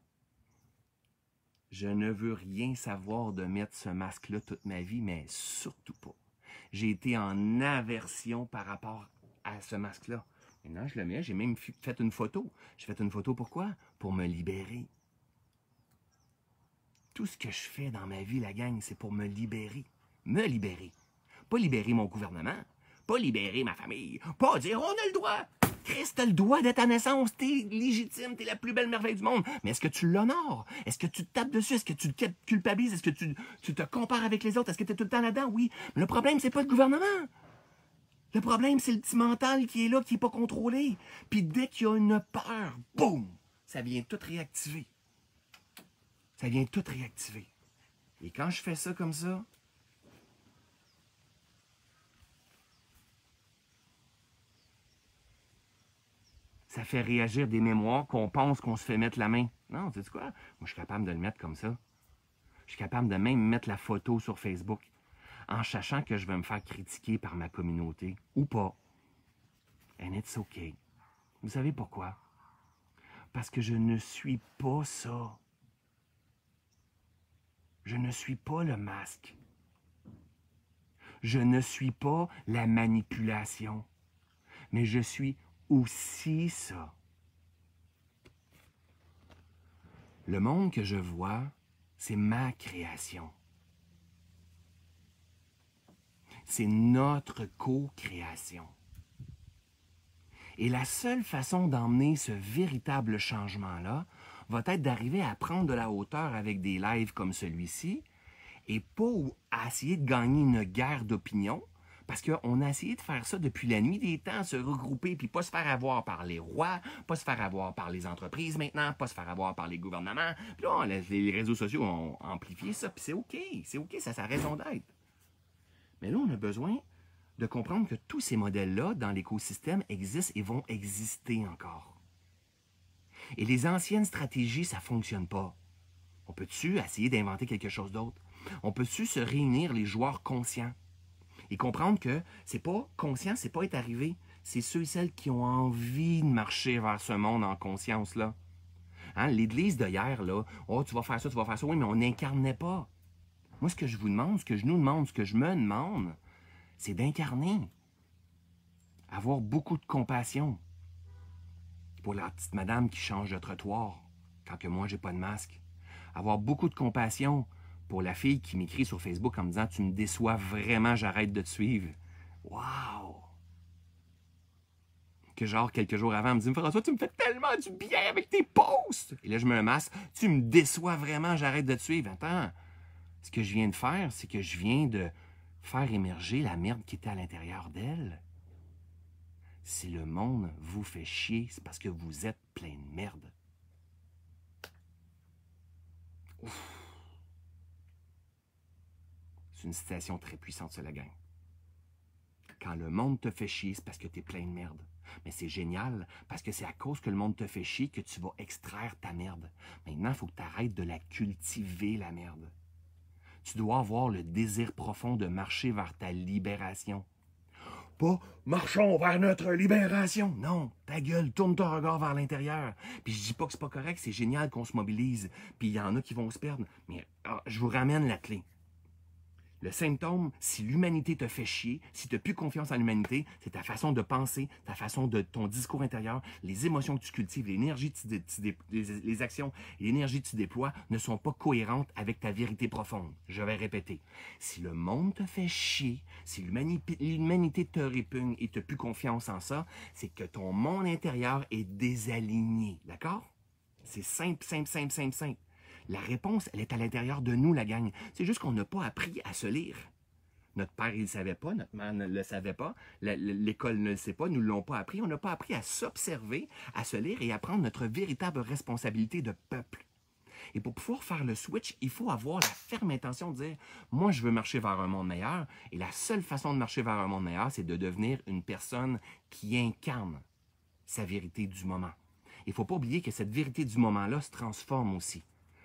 je ne veux rien savoir de mettre ce masque-là toute ma vie, mais surtout pas. J'ai été en aversion par rapport à ce masque-là. Maintenant, je le mets, j'ai même fait une photo. J'ai fait une photo pourquoi? Pour me libérer. Tout ce que je fais dans ma vie, la gang, c'est pour me libérer. Me libérer. Pas libérer mon gouvernement, pas libérer ma famille, pas dire on a le droit, Chris, t'as le droit de ta naissance, t'es légitime, t'es la plus belle merveille du monde. Mais est-ce que tu l'honores? Est-ce que tu te tapes dessus? Est-ce que tu te culpabilises? Est-ce que tu, te compares avec les autres? Est-ce que es tout le temps là-dedans? Oui. Mais le problème, c'est pas le gouvernement. Le problème, c'est le petit mental qui est là, qui n'est pas contrôlé. Puis dès qu'il y a une peur, boum, ça vient tout réactiver. Ça vient tout réactiver. Et quand je fais ça comme ça, ça fait réagir des mémoires qu'on pense qu'on se fait mettre la main. Non, tu sais quoi? Moi, je suis capable de le mettre comme ça. Je suis capable de même mettre la photo sur Facebook en sachant que je vais me faire critiquer par ma communauté ou pas. And it's okay. Vous savez pourquoi? Parce que je ne suis pas ça. Je ne suis pas le masque. Je ne suis pas la manipulation. Mais je suis aussi ça. Le monde que je vois, c'est ma création. C'est notre co-création. Et la seule façon d'emmener ce véritable changement-là va être d'arriver à prendre de la hauteur avec des lives comme celui-ci et pas essayer de gagner une guerre d'opinion, parce qu'on a essayé de faire ça depuis la nuit des temps, se regrouper, puis pas se faire avoir par les rois, pas se faire avoir par les entreprises maintenant, pas se faire avoir par les gouvernements. Puis là, les réseaux sociaux ont amplifié ça, puis c'est OK, c'est OK, ça a sa raison d'être. Mais là, on a besoin de comprendre que tous ces modèles-là dans l'écosystème existent et vont exister encore. Et les anciennes stratégies, ça ne fonctionne pas. On peut-tu essayer d'inventer quelque chose d'autre? On peut-tu se réunir les joueurs conscients? Et comprendre que c'est pas conscient, c'est pas être arrivé. C'est ceux et celles qui ont envie de marcher vers ce monde en conscience, là. Hein? L'Église d'hier, là, oh, tu vas faire ça, tu vas faire ça. Oui, mais on n'incarnait pas. Moi, ce que je vous demande, ce que je nous demande, ce que je me demande, c'est d'incarner. Avoir beaucoup de compassion pour la petite madame qui change de trottoir quand que moi, j'ai pas de masque. Avoir beaucoup de compassion pour la fille qui m'écrit sur Facebook en me disant Tu me déçois vraiment, j'arrête de te suivre. Waouh! Que genre, quelques jours avant, elle me dit François, tu me fais tellement du bien avec tes posts! Et là, je me masse Tu me déçois vraiment, j'arrête de te suivre. Attends, ce que je viens de faire, c'est que je viens de faire émerger la merde qui était à l'intérieur d'elle. Si le monde vous fait chier, c'est parce que vous êtes plein de merde. Ouf. C'est une citation très puissante, cela gagne. Quand le monde te fait chier, c'est parce que tu es plein de merde. Mais c'est génial, parce que c'est à cause que le monde te fait chier que tu vas extraire ta merde. Maintenant, il faut que tu arrêtes de la cultiver, la merde. Tu dois avoir le désir profond de marcher vers ta libération. Pas marchons vers notre libération. Non, ta gueule, tourne ton regard vers l'intérieur. Puis je dis pas que c'est pas correct, c'est génial qu'on se mobilise. Puis il y en a qui vont se perdre. Mais ah, je vous ramène la clé. Le symptôme, si l'humanité te fait chier, si tu n'as plus confiance en l'humanité, c'est ta façon de penser, ta façon de ton discours intérieur, les émotions que tu cultives, les, actions, l'énergie que tu déploies ne sont pas cohérentes avec ta vérité profonde. Je vais répéter. Si le monde te fait chier, si l'humanité te répugne et tu n'as plus confiance en ça, c'est que ton monde intérieur est désaligné. D'accord? C'est simple, simple, simple, simple, simple. La réponse, elle est à l'intérieur de nous, la gang. C'est juste qu'on n'a pas appris à se lire. Notre père, il ne savait pas, notre mère ne le savait pas, l'école ne le sait pas, nous ne l'ont pas appris. On n'a pas appris à s'observer, à se lire et à prendre notre véritable responsabilité de peuple. Et pour pouvoir faire le switch, il faut avoir la ferme intention de dire Moi, je veux marcher vers un monde meilleur. Et la seule façon de marcher vers un monde meilleur, c'est de devenir une personne qui incarne sa vérité du moment. Il ne faut pas oublier que cette vérité du moment-là se transforme aussi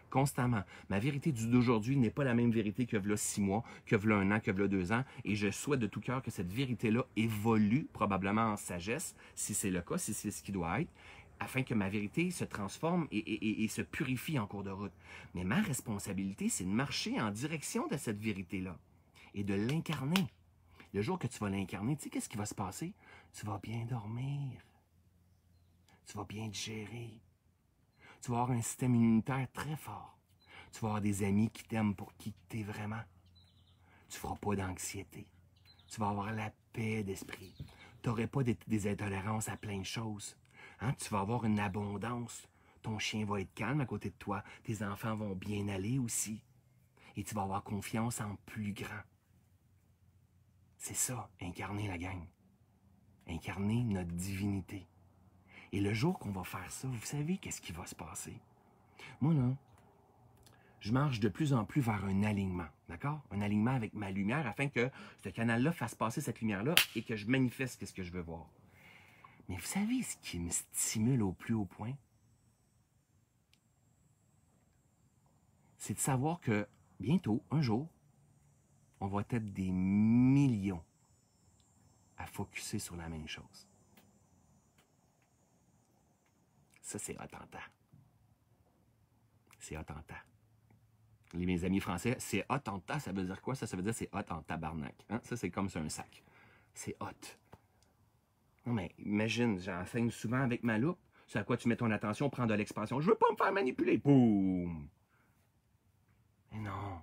constamment. Ma vérité d'aujourd'hui n'est pas la même vérité que v'là six mois, que v'là un an, que v'là deux ans, et je souhaite de tout cœur que cette vérité-là évolue probablement en sagesse, si c'est le cas, si c'est ce qui doit être, afin que ma vérité se transforme et, se purifie en cours de route. Mais ma responsabilité, c'est de marcher en direction de cette vérité-là et de l'incarner. Le jour que tu vas l'incarner, tu sais qu'est-ce qui va se passer? Tu vas bien dormir. Tu vas bien gérer. Tu vas avoir un système immunitaire très fort. Tu vas avoir des amis qui t'aiment pour qui t'es vraiment. Tu feras pas d'anxiété. Tu vas avoir la paix d'esprit. Tu n'auras pas des, intolérances à plein de choses. Hein? Tu vas avoir une abondance. Ton chien va être calme à côté de toi. Tes enfants vont bien aller aussi. Et tu vas avoir confiance en plus grand. C'est ça, incarner la gang. Incarner notre divinité. Et le jour qu'on va faire ça, vous savez qu'est-ce qui va se passer? Moi, là, je marche de plus en plus vers un alignement, d'accord? Un alignement avec ma lumière afin que ce canal-là fasse passer cette lumière-là et que je manifeste ce que je veux voir. Mais vous savez ce qui me stimule au plus haut point? C'est de savoir que bientôt, un jour, on va être des millions à focuser sur la même chose. Ça, c'est attentat. C'est attentat. Les, mes amis français, c'est hot ça veut dire quoi? Ça, ça veut dire c'est hot en tabarnak. Hein? Ça, c'est comme sur un sac. C'est hot. Non, mais imagine, j'enseigne souvent avec ma loupe. C'est à quoi tu mets ton attention, prends de l'expansion. Je veux pas me faire manipuler. Boum! Mais non.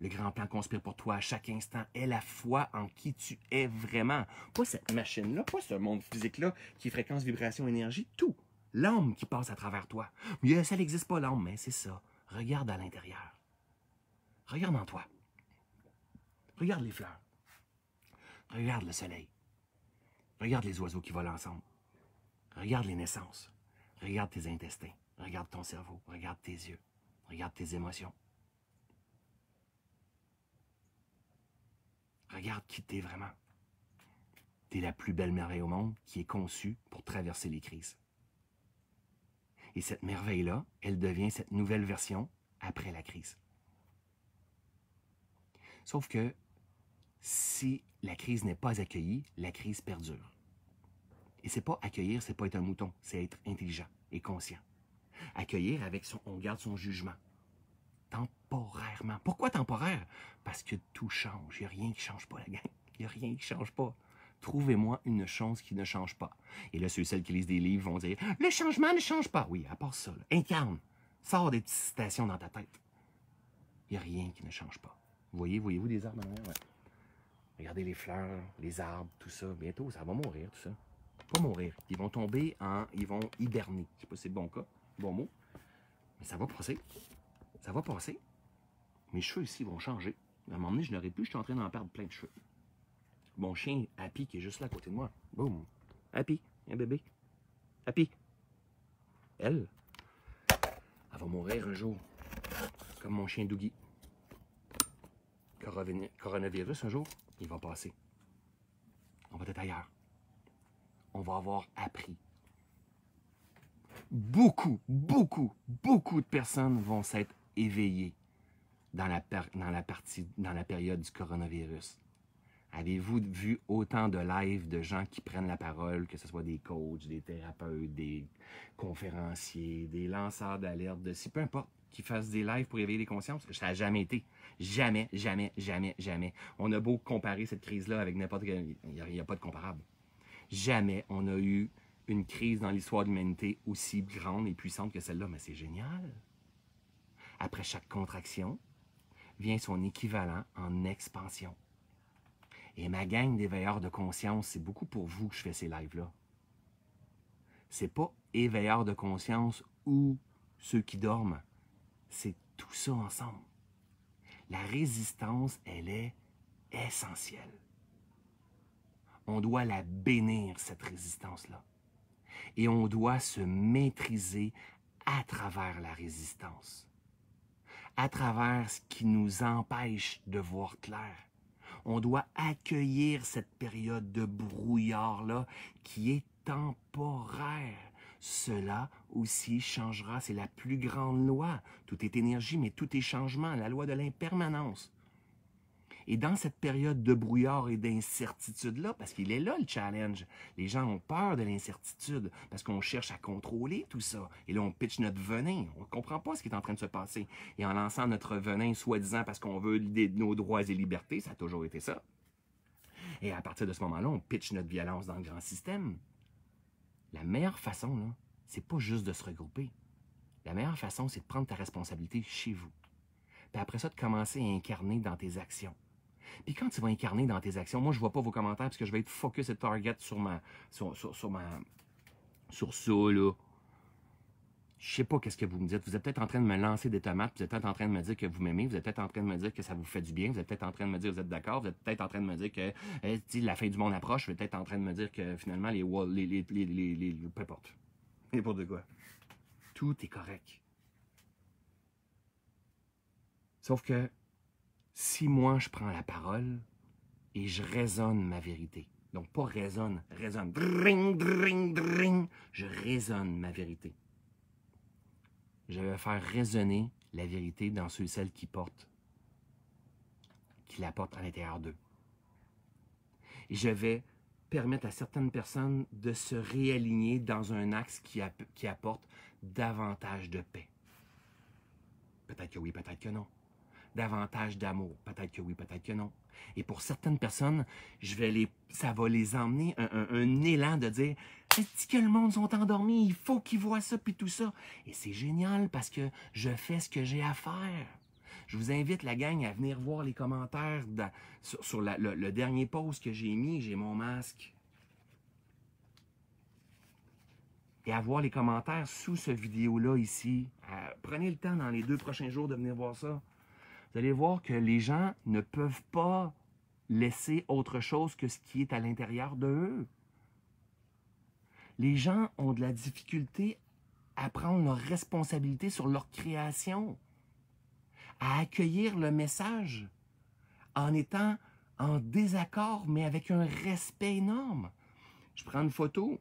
Le grand plan conspire pour toi à chaque instant est la foi en qui tu es vraiment. Pas cette machine-là, pas ce monde physique-là qui fréquence, vibration, énergie, tout l'âme qui passe à travers toi. mais euh, ça n'existe pas l'âme, mais c'est ça. Regarde à l'intérieur. Regarde en toi. Regarde les fleurs. Regarde le soleil. Regarde les oiseaux qui volent ensemble. Regarde les naissances. Regarde tes intestins. Regarde ton cerveau. Regarde tes yeux. Regarde tes émotions. Regarde qui t'es vraiment. T'es la plus belle merveille au monde qui est conçue pour traverser les crises. Et cette merveille-là, elle devient cette nouvelle version après la crise. Sauf que si la crise n'est pas accueillie, la crise perdure. Et c'est pas accueillir, c'est pas être un mouton, c'est être intelligent et conscient. Accueillir avec son, on garde son jugement. Temporairement. Pourquoi temporaire? Parce que tout change. Il n'y a rien qui change pas, la gang. Il n'y a rien qui change pas. Trouvez-moi une chose qui ne change pas. Et là, ceux et celles qui lisent des livres vont dire Le changement ne change pas. Oui, à part ça, incarne. Sors des petites citations dans ta tête. Il n'y a rien qui ne change pas. Vous voyez, voyez-vous des arbres en hein? Regardez les fleurs, les arbres, tout ça. Bientôt, ça va mourir, tout ça. Pas mourir. Ils vont tomber en. Ils vont hiberner. Je sais pas si c'est le bon cas, bon mot. Mais ça va passer. Ça va passer. Mes cheveux ici vont changer. À un moment donné, je n'aurai plus. Je suis en train d'en perdre plein de cheveux mon chien Happy qui est juste là à côté de moi. Boum. Happy, un bébé. Happy. Elle, elle va mourir un jour. Comme mon chien Dougie. Coronavirus, un jour, il va passer. On va être ailleurs. On va avoir appris. Beaucoup, beaucoup, beaucoup de personnes vont s'être éveillées dans la, partie, dans la période du coronavirus. Avez-vous vu autant de lives de gens qui prennent la parole, que ce soit des coachs, des thérapeutes, des conférenciers, des lanceurs d'alerte, de si peu importe, qui fassent des lives pour éveiller les consciences? Ça n'a jamais été. Jamais, jamais, jamais, jamais. On a beau comparer cette crise-là avec n'importe quelle... Il n'y a, a, pas de comparable. Jamais on a eu une crise dans l'histoire de l'humanité aussi grande et puissante que celle-là. Mais c'est génial! Après chaque contraction, vient son équivalent en expansion. Et ma gang d'éveilleurs de conscience, c'est beaucoup pour vous que je fais ces lives-là. C'est pas éveilleurs de conscience ou ceux qui dorment. C'est tout ça ensemble. La résistance, elle est essentielle. On doit la bénir, cette résistance-là. Et on doit se maîtriser à travers la résistance, à travers ce qui nous empêche de voir clair, on doit accueillir cette période de brouillard-là qui est temporaire. Cela aussi changera. C'est la plus grande loi. Tout est énergie, mais tout est changement. La loi de l'impermanence. Et dans cette période de brouillard et d'incertitude-là, parce qu'il est là le challenge, les gens ont peur de l'incertitude parce qu'on cherche à contrôler tout ça. Et là, on pitch notre venin. On ne comprend pas ce qui est en train de se passer. Et en lançant notre venin, soi-disant parce qu'on veut l'idée de nos droits et libertés, ça a toujours été ça. Et à partir de ce moment-là, on pitch notre violence dans le grand système. La meilleure façon, là, c'est pas juste de se regrouper. La meilleure façon, c'est de prendre ta responsabilité chez vous. Puis après ça, de commencer à incarner dans tes actions. Puis quand tu vas incarner dans tes actions, moi, je ne vois pas vos commentaires parce que je vais être focus et target sur ma. sur, ma. sur ça, là. Je sais pas qu'est-ce que vous me dites. Vous êtes peut-être en train de me lancer des tomates, vous êtes peut-être en train de me dire que vous m'aimez, vous êtes peut-être en train de me dire que ça vous fait du bien, vous êtes peut-être en train de me dire que vous êtes d'accord, vous êtes peut-être en train de me dire que eh, la fin du monde approche, vous êtes peut-être en train de me dire que finalement les walls, les, les, les, les, peu importe. N'importe quoi. Tout est correct. Sauf que si moi je prends la parole et je raisonne ma vérité, donc pas raisonne, raisonne, dring, dring, dring, je raisonne ma vérité. Je vais faire résonner la vérité dans ceux et celles qui portent, qui la portent à l'intérieur d'eux. Et je vais permettre à certaines personnes de se réaligner dans un axe qui, qui apporte davantage de paix. Peut-être que oui, peut-être que non davantage d'amour. Peut-être que oui, peut-être que non. Et pour certaines personnes, je vais les, ça va les emmener un, élan de dire est-ce que le monde sont endormis Il faut qu'ils voient ça puis tout ça. Et c'est génial parce que je fais ce que j'ai à faire. Je vous invite la gang à venir voir les commentaires sur, le, dernier post que j'ai mis. J'ai mon masque. et à voir les commentaires sous ce vidéo-là ici. Euh, prenez le temps dans les deux prochains jours de venir voir ça vous allez voir que les gens ne peuvent pas laisser autre chose que ce qui est à l'intérieur d'eux. Les gens ont de la difficulté à prendre leurs responsabilités sur leur création, à accueillir le message en étant en désaccord, mais avec un respect énorme. Je prends une photo,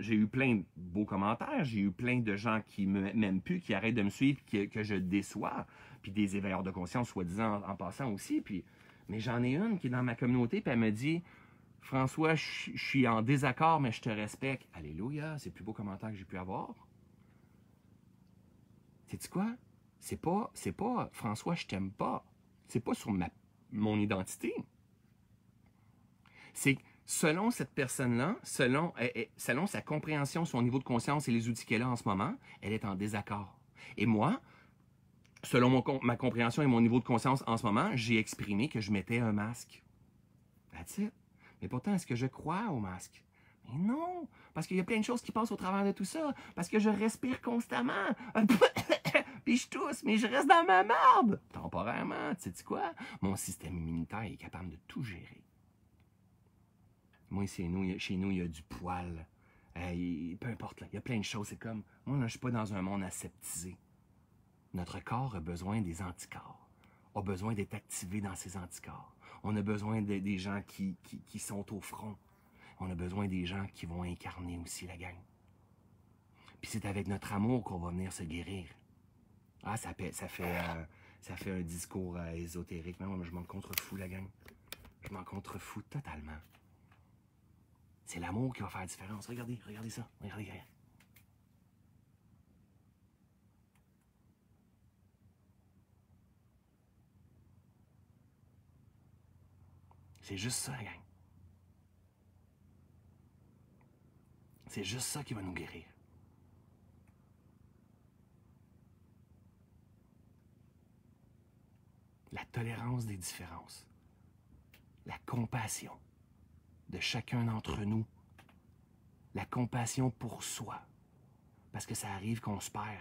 j'ai eu plein de beaux commentaires, j'ai eu plein de gens qui ne m'aiment plus, qui arrêtent de me suivre, que, que je déçois puis des éveilleurs de conscience, soi-disant en, passant aussi. Puis, mais j'en ai une qui est dans ma communauté, puis elle me dit François, je suis en désaccord, mais je te respecte. Alléluia, c'est le plus beau commentaire que j'ai pu avoir. sais quoi? C'est pas, c'est pas François, je t'aime pas. C'est pas sur ma, mon identité. C'est selon cette personne-là, selon, eh, eh, selon sa compréhension, son niveau de conscience et les outils qu'elle a en ce moment, elle est en désaccord. Et moi, selon mon, ma compréhension et mon niveau de conscience en ce moment, j'ai exprimé que je mettais un masque. That's Mais pourtant, est-ce que je crois au masque? Mais non! Parce qu'il y a plein de choses qui passent au travers de tout ça. Parce que je respire constamment. [COUGHS] Puis je tousse, mais je reste dans ma marde! Temporairement, tu sais quoi? Mon système immunitaire est capable de tout gérer. Moi, chez nous, chez nous, il y a du poil. Euh, peu importe, il y a plein de choses. C'est comme, moi, là, je suis pas dans un monde aseptisé. Notre corps a besoin des anticorps, a besoin d'être activé dans ces anticorps. On a besoin des gens qui, qui, sont au front. On a besoin des gens qui vont incarner aussi la gang. Puis c'est avec notre amour qu'on va venir se guérir. Ah, ça fait, ça fait, euh, ça fait un discours euh, ésotérique. mais je m'en contrefous, la gang. Je m'en contrefous totalement. C'est l'amour qui va faire la différence. Regardez, regardez ça. Regardez, regardez. C'est juste ça, C'est juste ça qui va nous guérir. La tolérance des différences. La compassion de chacun d'entre nous. La compassion pour soi. Parce que ça arrive qu'on se perd.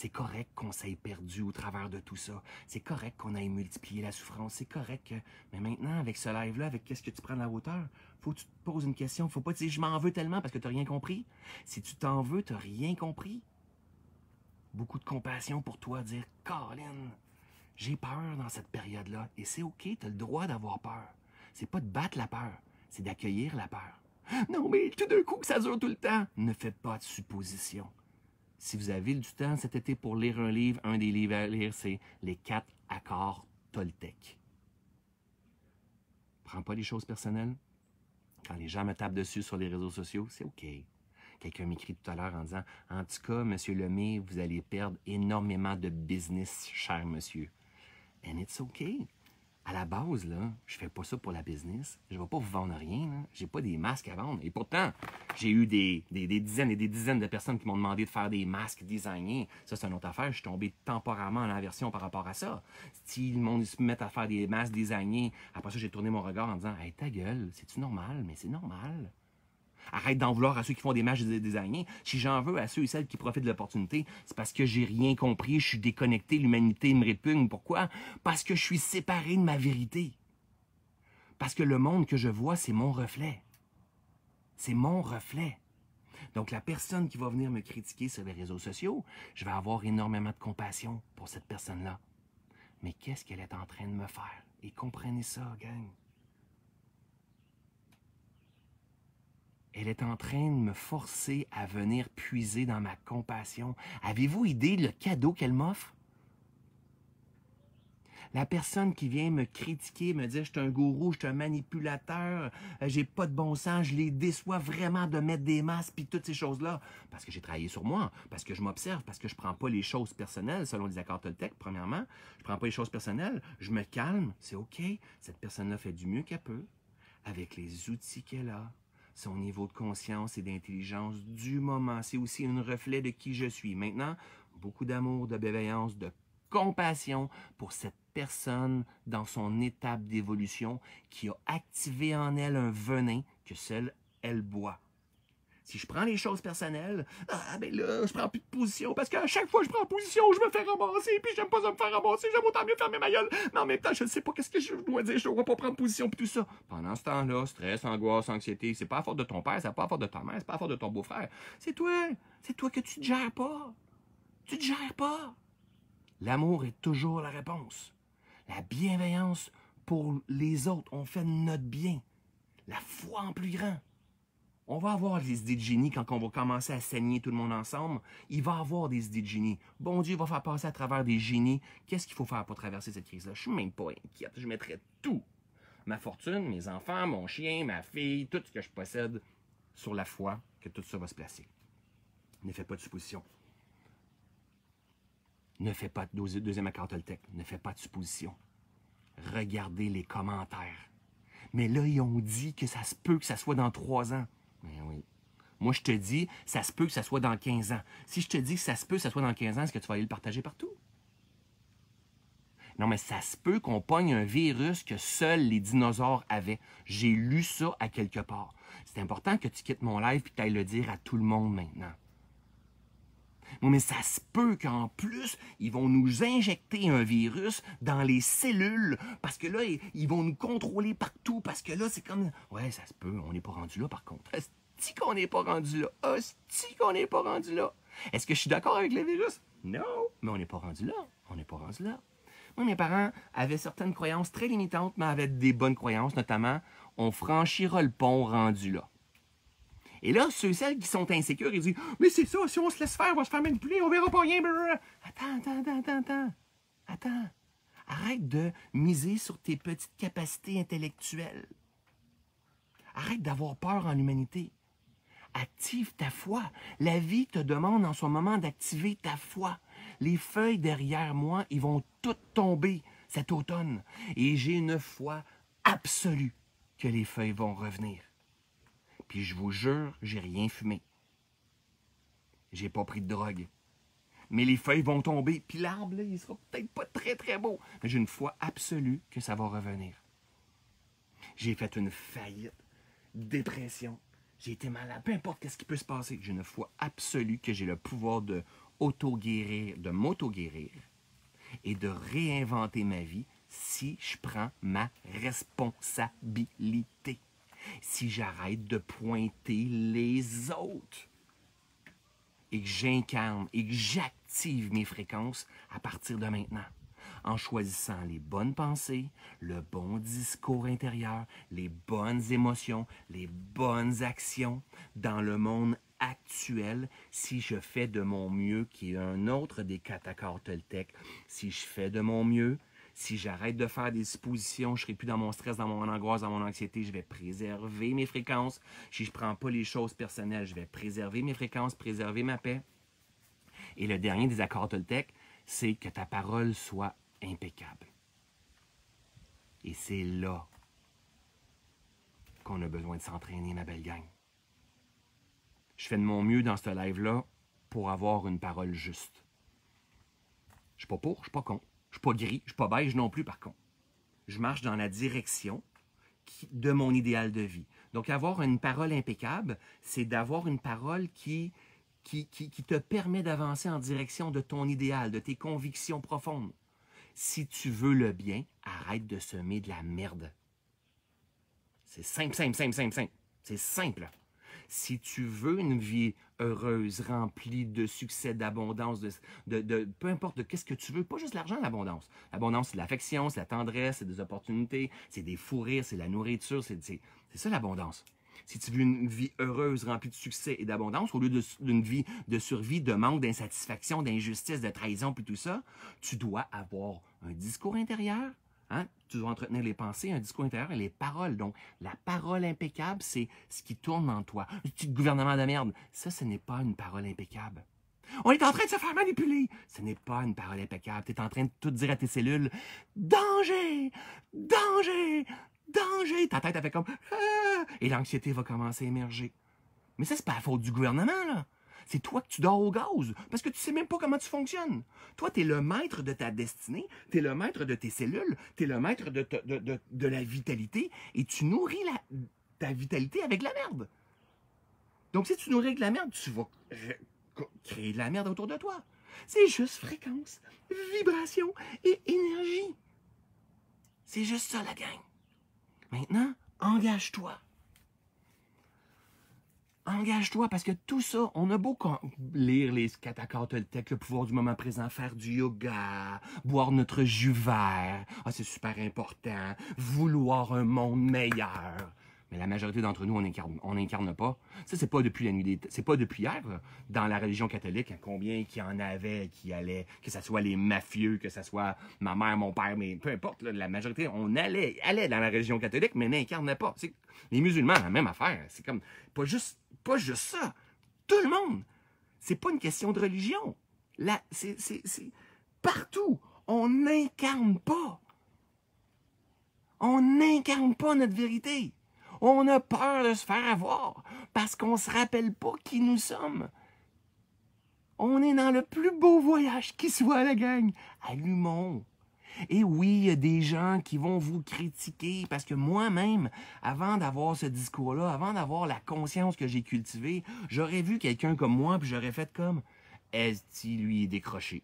C'est correct qu'on s'est perdu au travers de tout ça. C'est correct qu'on aille multiplier la souffrance. C'est correct que... Mais maintenant, avec ce live-là, avec qu'est-ce que tu prends de la hauteur, faut que tu te poses une question. Faut pas te dire « je m'en veux tellement parce que t'as rien compris ». Si tu t'en veux, t'as rien compris. Beaucoup de compassion pour toi, dire « Colin, j'ai peur dans cette période-là. » Et c'est OK, t'as le droit d'avoir peur. C'est pas de battre la peur, c'est d'accueillir la peur. Non, mais tout d'un coup que ça dure tout le temps. Ne fais pas de supposition si vous avez du temps cet été pour lire un livre, un des livres à lire, c'est Les quatre accords Toltec. Prends pas les choses personnelles. Quand les gens me tapent dessus sur les réseaux sociaux, c'est OK. Quelqu'un m'écrit tout à l'heure en disant En tout cas, monsieur Lemay, vous allez perdre énormément de business, cher monsieur. And it's OK à la base, là, je fais pas ça pour la business. Je ne vais pas vous vendre rien. Je n'ai pas des masques à vendre. Et pourtant, j'ai eu des, dizaines et des dizaines de personnes qui m'ont demandé de faire des masques designés. Ça, c'est une autre affaire. Je suis tombé temporairement en aversion par rapport à ça. Si le monde se met à faire des masques designés, après ça, j'ai tourné mon regard en disant Hey, ta gueule, c'est-tu normal? Mais c'est normal. Arrête d'en vouloir à ceux qui font des matchs des designés. Si j'en veux à ceux et celles qui profitent de l'opportunité, c'est parce que j'ai rien compris, je suis déconnecté, l'humanité me répugne. Pourquoi? Parce que je suis séparé de ma vérité. Parce que le monde que je vois, c'est mon reflet. C'est mon reflet. Donc, la personne qui va venir me critiquer sur les réseaux sociaux, je vais avoir énormément de compassion pour cette personne-là. Mais qu'est-ce qu'elle est en train de me faire? Et comprenez ça, gang. Elle est en train de me forcer à venir puiser dans ma compassion. Avez-vous idée le cadeau qu'elle m'offre? La personne qui vient me critiquer, me dire je suis un gourou, je suis un manipulateur, euh, j'ai pas de bon sens, je les déçois vraiment de mettre des masques puis toutes ces choses-là parce que j'ai travaillé sur moi, parce que je m'observe, parce que je prends pas les choses personnelles selon les accords Toltec premièrement, je prends pas les choses personnelles, je me calme, c'est OK, cette personne-là fait du mieux qu'elle peut avec les outils qu'elle a, son niveau de conscience et d'intelligence du moment. C'est aussi un reflet de qui je suis. Maintenant, beaucoup d'amour, de bienveillance, de compassion pour cette personne dans son étape d'évolution qui a activé en elle un venin que seule elle boit si je prends les choses personnelles, ah ben là, je prends plus de position parce qu'à chaque fois que je prends position, je me fais ramasser, puis j'aime pas me faire ramasser, j'aime autant mieux fermer ma gueule. Mais en je ne sais pas qu'est-ce que je dois dire, je dois pas prendre position puis tout ça. Pendant ce temps-là, stress, angoisse, anxiété, c'est pas à force de ton père, c'est pas à force de ta mère, c'est pas à force de ton beau-frère. C'est toi, c'est toi que tu ne gères pas. Tu ne gères pas. L'amour est toujours la réponse. La bienveillance pour les autres, on fait notre bien. La foi en plus grand. On va avoir des idées de génie quand on va commencer à saigner tout le monde ensemble. Il va avoir des idées de génie. Bon Dieu, il va faire passer à travers des génies. Qu'est-ce qu'il faut faire pour traverser cette crise-là? Je suis même pas inquiète. Je mettrai tout. Ma fortune, mes enfants, mon chien, ma fille, tout ce que je possède sur la foi que tout ça va se placer. Ne fais pas de supposition. Ne fais pas de deuxième accord Toltec. Ne fais pas de supposition. Regardez les commentaires. Mais là, ils ont dit que ça se peut que ça soit dans trois ans. Ben oui. Moi, je te dis, ça se peut que ça soit dans 15 ans. Si je te dis que ça se peut que ça soit dans 15 ans, est-ce que tu vas aller le partager partout? Non, mais ça se peut qu'on pogne un virus que seuls les dinosaures avaient. J'ai lu ça à quelque part. C'est important que tu quittes mon live et que tu ailles le dire à tout le monde maintenant mais ça se peut qu'en plus, ils vont nous injecter un virus dans les cellules, parce que là, ils vont nous contrôler partout, parce que là, c'est comme... Ouais, ça se peut, on n'est pas rendu là, par contre. si qu'on n'est pas rendu là. si qu'on n'est pas rendu là. Est-ce que je suis d'accord avec le virus? Non, mais on n'est pas rendu là. On n'est pas rendu là. Moi, mes parents avaient certaines croyances très limitantes, mais avaient des bonnes croyances, notamment, on franchira le pont rendu là. Et là, ceux et celles qui sont insécures, ils disent Mais c'est ça, si on se laisse faire, on va se faire manipuler, on verra pas rien. Attends, attends, attends, attends, attends. Arrête de miser sur tes petites capacités intellectuelles. Arrête d'avoir peur en l'humanité. Active ta foi. La vie te demande en ce moment d'activer ta foi. Les feuilles derrière moi, ils vont toutes tomber cet automne. Et j'ai une foi absolue que les feuilles vont revenir puis je vous jure, j'ai rien fumé. J'ai pas pris de drogue. Mais les feuilles vont tomber, puis l'arbre, là, il sera peut-être pas très, très beau. Mais j'ai une foi absolue que ça va revenir. J'ai fait une faillite, dépression, j'ai été malade, peu importe ce qui peut se passer. J'ai une foi absolue que j'ai le pouvoir de auto de m'auto-guérir et de réinventer ma vie si je prends ma responsabilité si j'arrête de pointer les autres et que j'incarne et que j'active mes fréquences à partir de maintenant en choisissant les bonnes pensées, le bon discours intérieur, les bonnes émotions, les bonnes actions dans le monde actuel, si je fais de mon mieux, qui est un autre des accords Toltec, si je fais de mon mieux, si j'arrête de faire des suppositions, je serai plus dans mon stress, dans mon angoisse, dans mon anxiété. Je vais préserver mes fréquences. Si je prends pas les choses personnelles, je vais préserver mes fréquences, préserver ma paix. Et le dernier des accords Toltec, c'est que ta parole soit impeccable. Et c'est là qu'on a besoin de s'entraîner, ma belle gang. Je fais de mon mieux dans ce live-là pour avoir une parole juste. Je suis pas pour, je suis pas contre. Je suis pas gris, je suis pas beige non plus, par contre. Je marche dans la direction de mon idéal de vie. Donc, avoir une parole impeccable, c'est d'avoir une parole qui, qui, qui, qui te permet d'avancer en direction de ton idéal, de tes convictions profondes. Si tu veux le bien, arrête de semer de la merde. C'est simple, simple, simple, simple, simple. C'est simple. Si tu veux une vie heureuse, remplie de succès, d'abondance, de, peu importe de qu'est-ce que tu veux, pas juste l'argent, l'abondance. L'abondance, c'est l'affection, c'est la tendresse, c'est des opportunités, c'est des fous rires, c'est la nourriture, c'est ça l'abondance. Si tu veux une vie heureuse, remplie de succès et d'abondance, au lieu d'une vie de survie, de manque, d'insatisfaction, d'injustice, de trahison, puis tout ça, tu dois avoir un discours intérieur, Hein, tu dois entretenir les pensées, un discours intérieur et les paroles. Donc, la parole impeccable, c'est ce qui tourne en toi. Le petit gouvernement de merde. Ça, ce n'est pas une parole impeccable. On est en train de se faire manipuler. Ce n'est pas une parole impeccable. Tu es en train de tout dire à tes cellules. Danger! Danger! Danger! Ta tête a fait comme... Ah! Et l'anxiété va commencer à émerger. Mais ça, c'est pas la faute du gouvernement, là c'est toi que tu dors au gaz, parce que tu sais même pas comment tu fonctionnes. Toi, tu es le maître de ta destinée, tu es le maître de tes cellules, tu es le maître de, de, la vitalité, et tu nourris ta vitalité avec la merde. Donc, si tu nourris avec la merde, tu vas créer de la merde autour de toi. C'est juste fréquence, vibration et énergie. C'est juste ça, la gang. Maintenant, engage-toi engage-toi parce que tout ça, on a beau lire les catacartes le pouvoir du moment présent, faire du yoga, boire notre jus vert, ah, c'est super important, vouloir un monde meilleur. Mais la majorité d'entre nous, on n'incarne on incarne pas. Ça, c'est pas depuis la nuit des c'est pas depuis hier, dans la religion catholique, combien qui y en avait qui allaient, que ce soit les mafieux, que ce soit ma mère, mon père, mais peu importe, la majorité, on allait, allait dans la religion catholique, mais n'incarnait pas. les musulmans, la même affaire. C'est comme, pas juste, pas juste ça. Tout le monde. C'est pas une question de religion. Là, partout. On n'incarne pas. On n'incarne pas notre vérité. On a peur de se faire avoir parce qu'on ne se rappelle pas qui nous sommes. On est dans le plus beau voyage qui soit, la gang. Allumons. Et oui, il y a des gens qui vont vous critiquer parce que moi-même, avant d'avoir ce discours-là, avant d'avoir la conscience que j'ai cultivée, j'aurais vu quelqu'un comme moi puis j'aurais fait comme Est-ce qu'il lui est décroché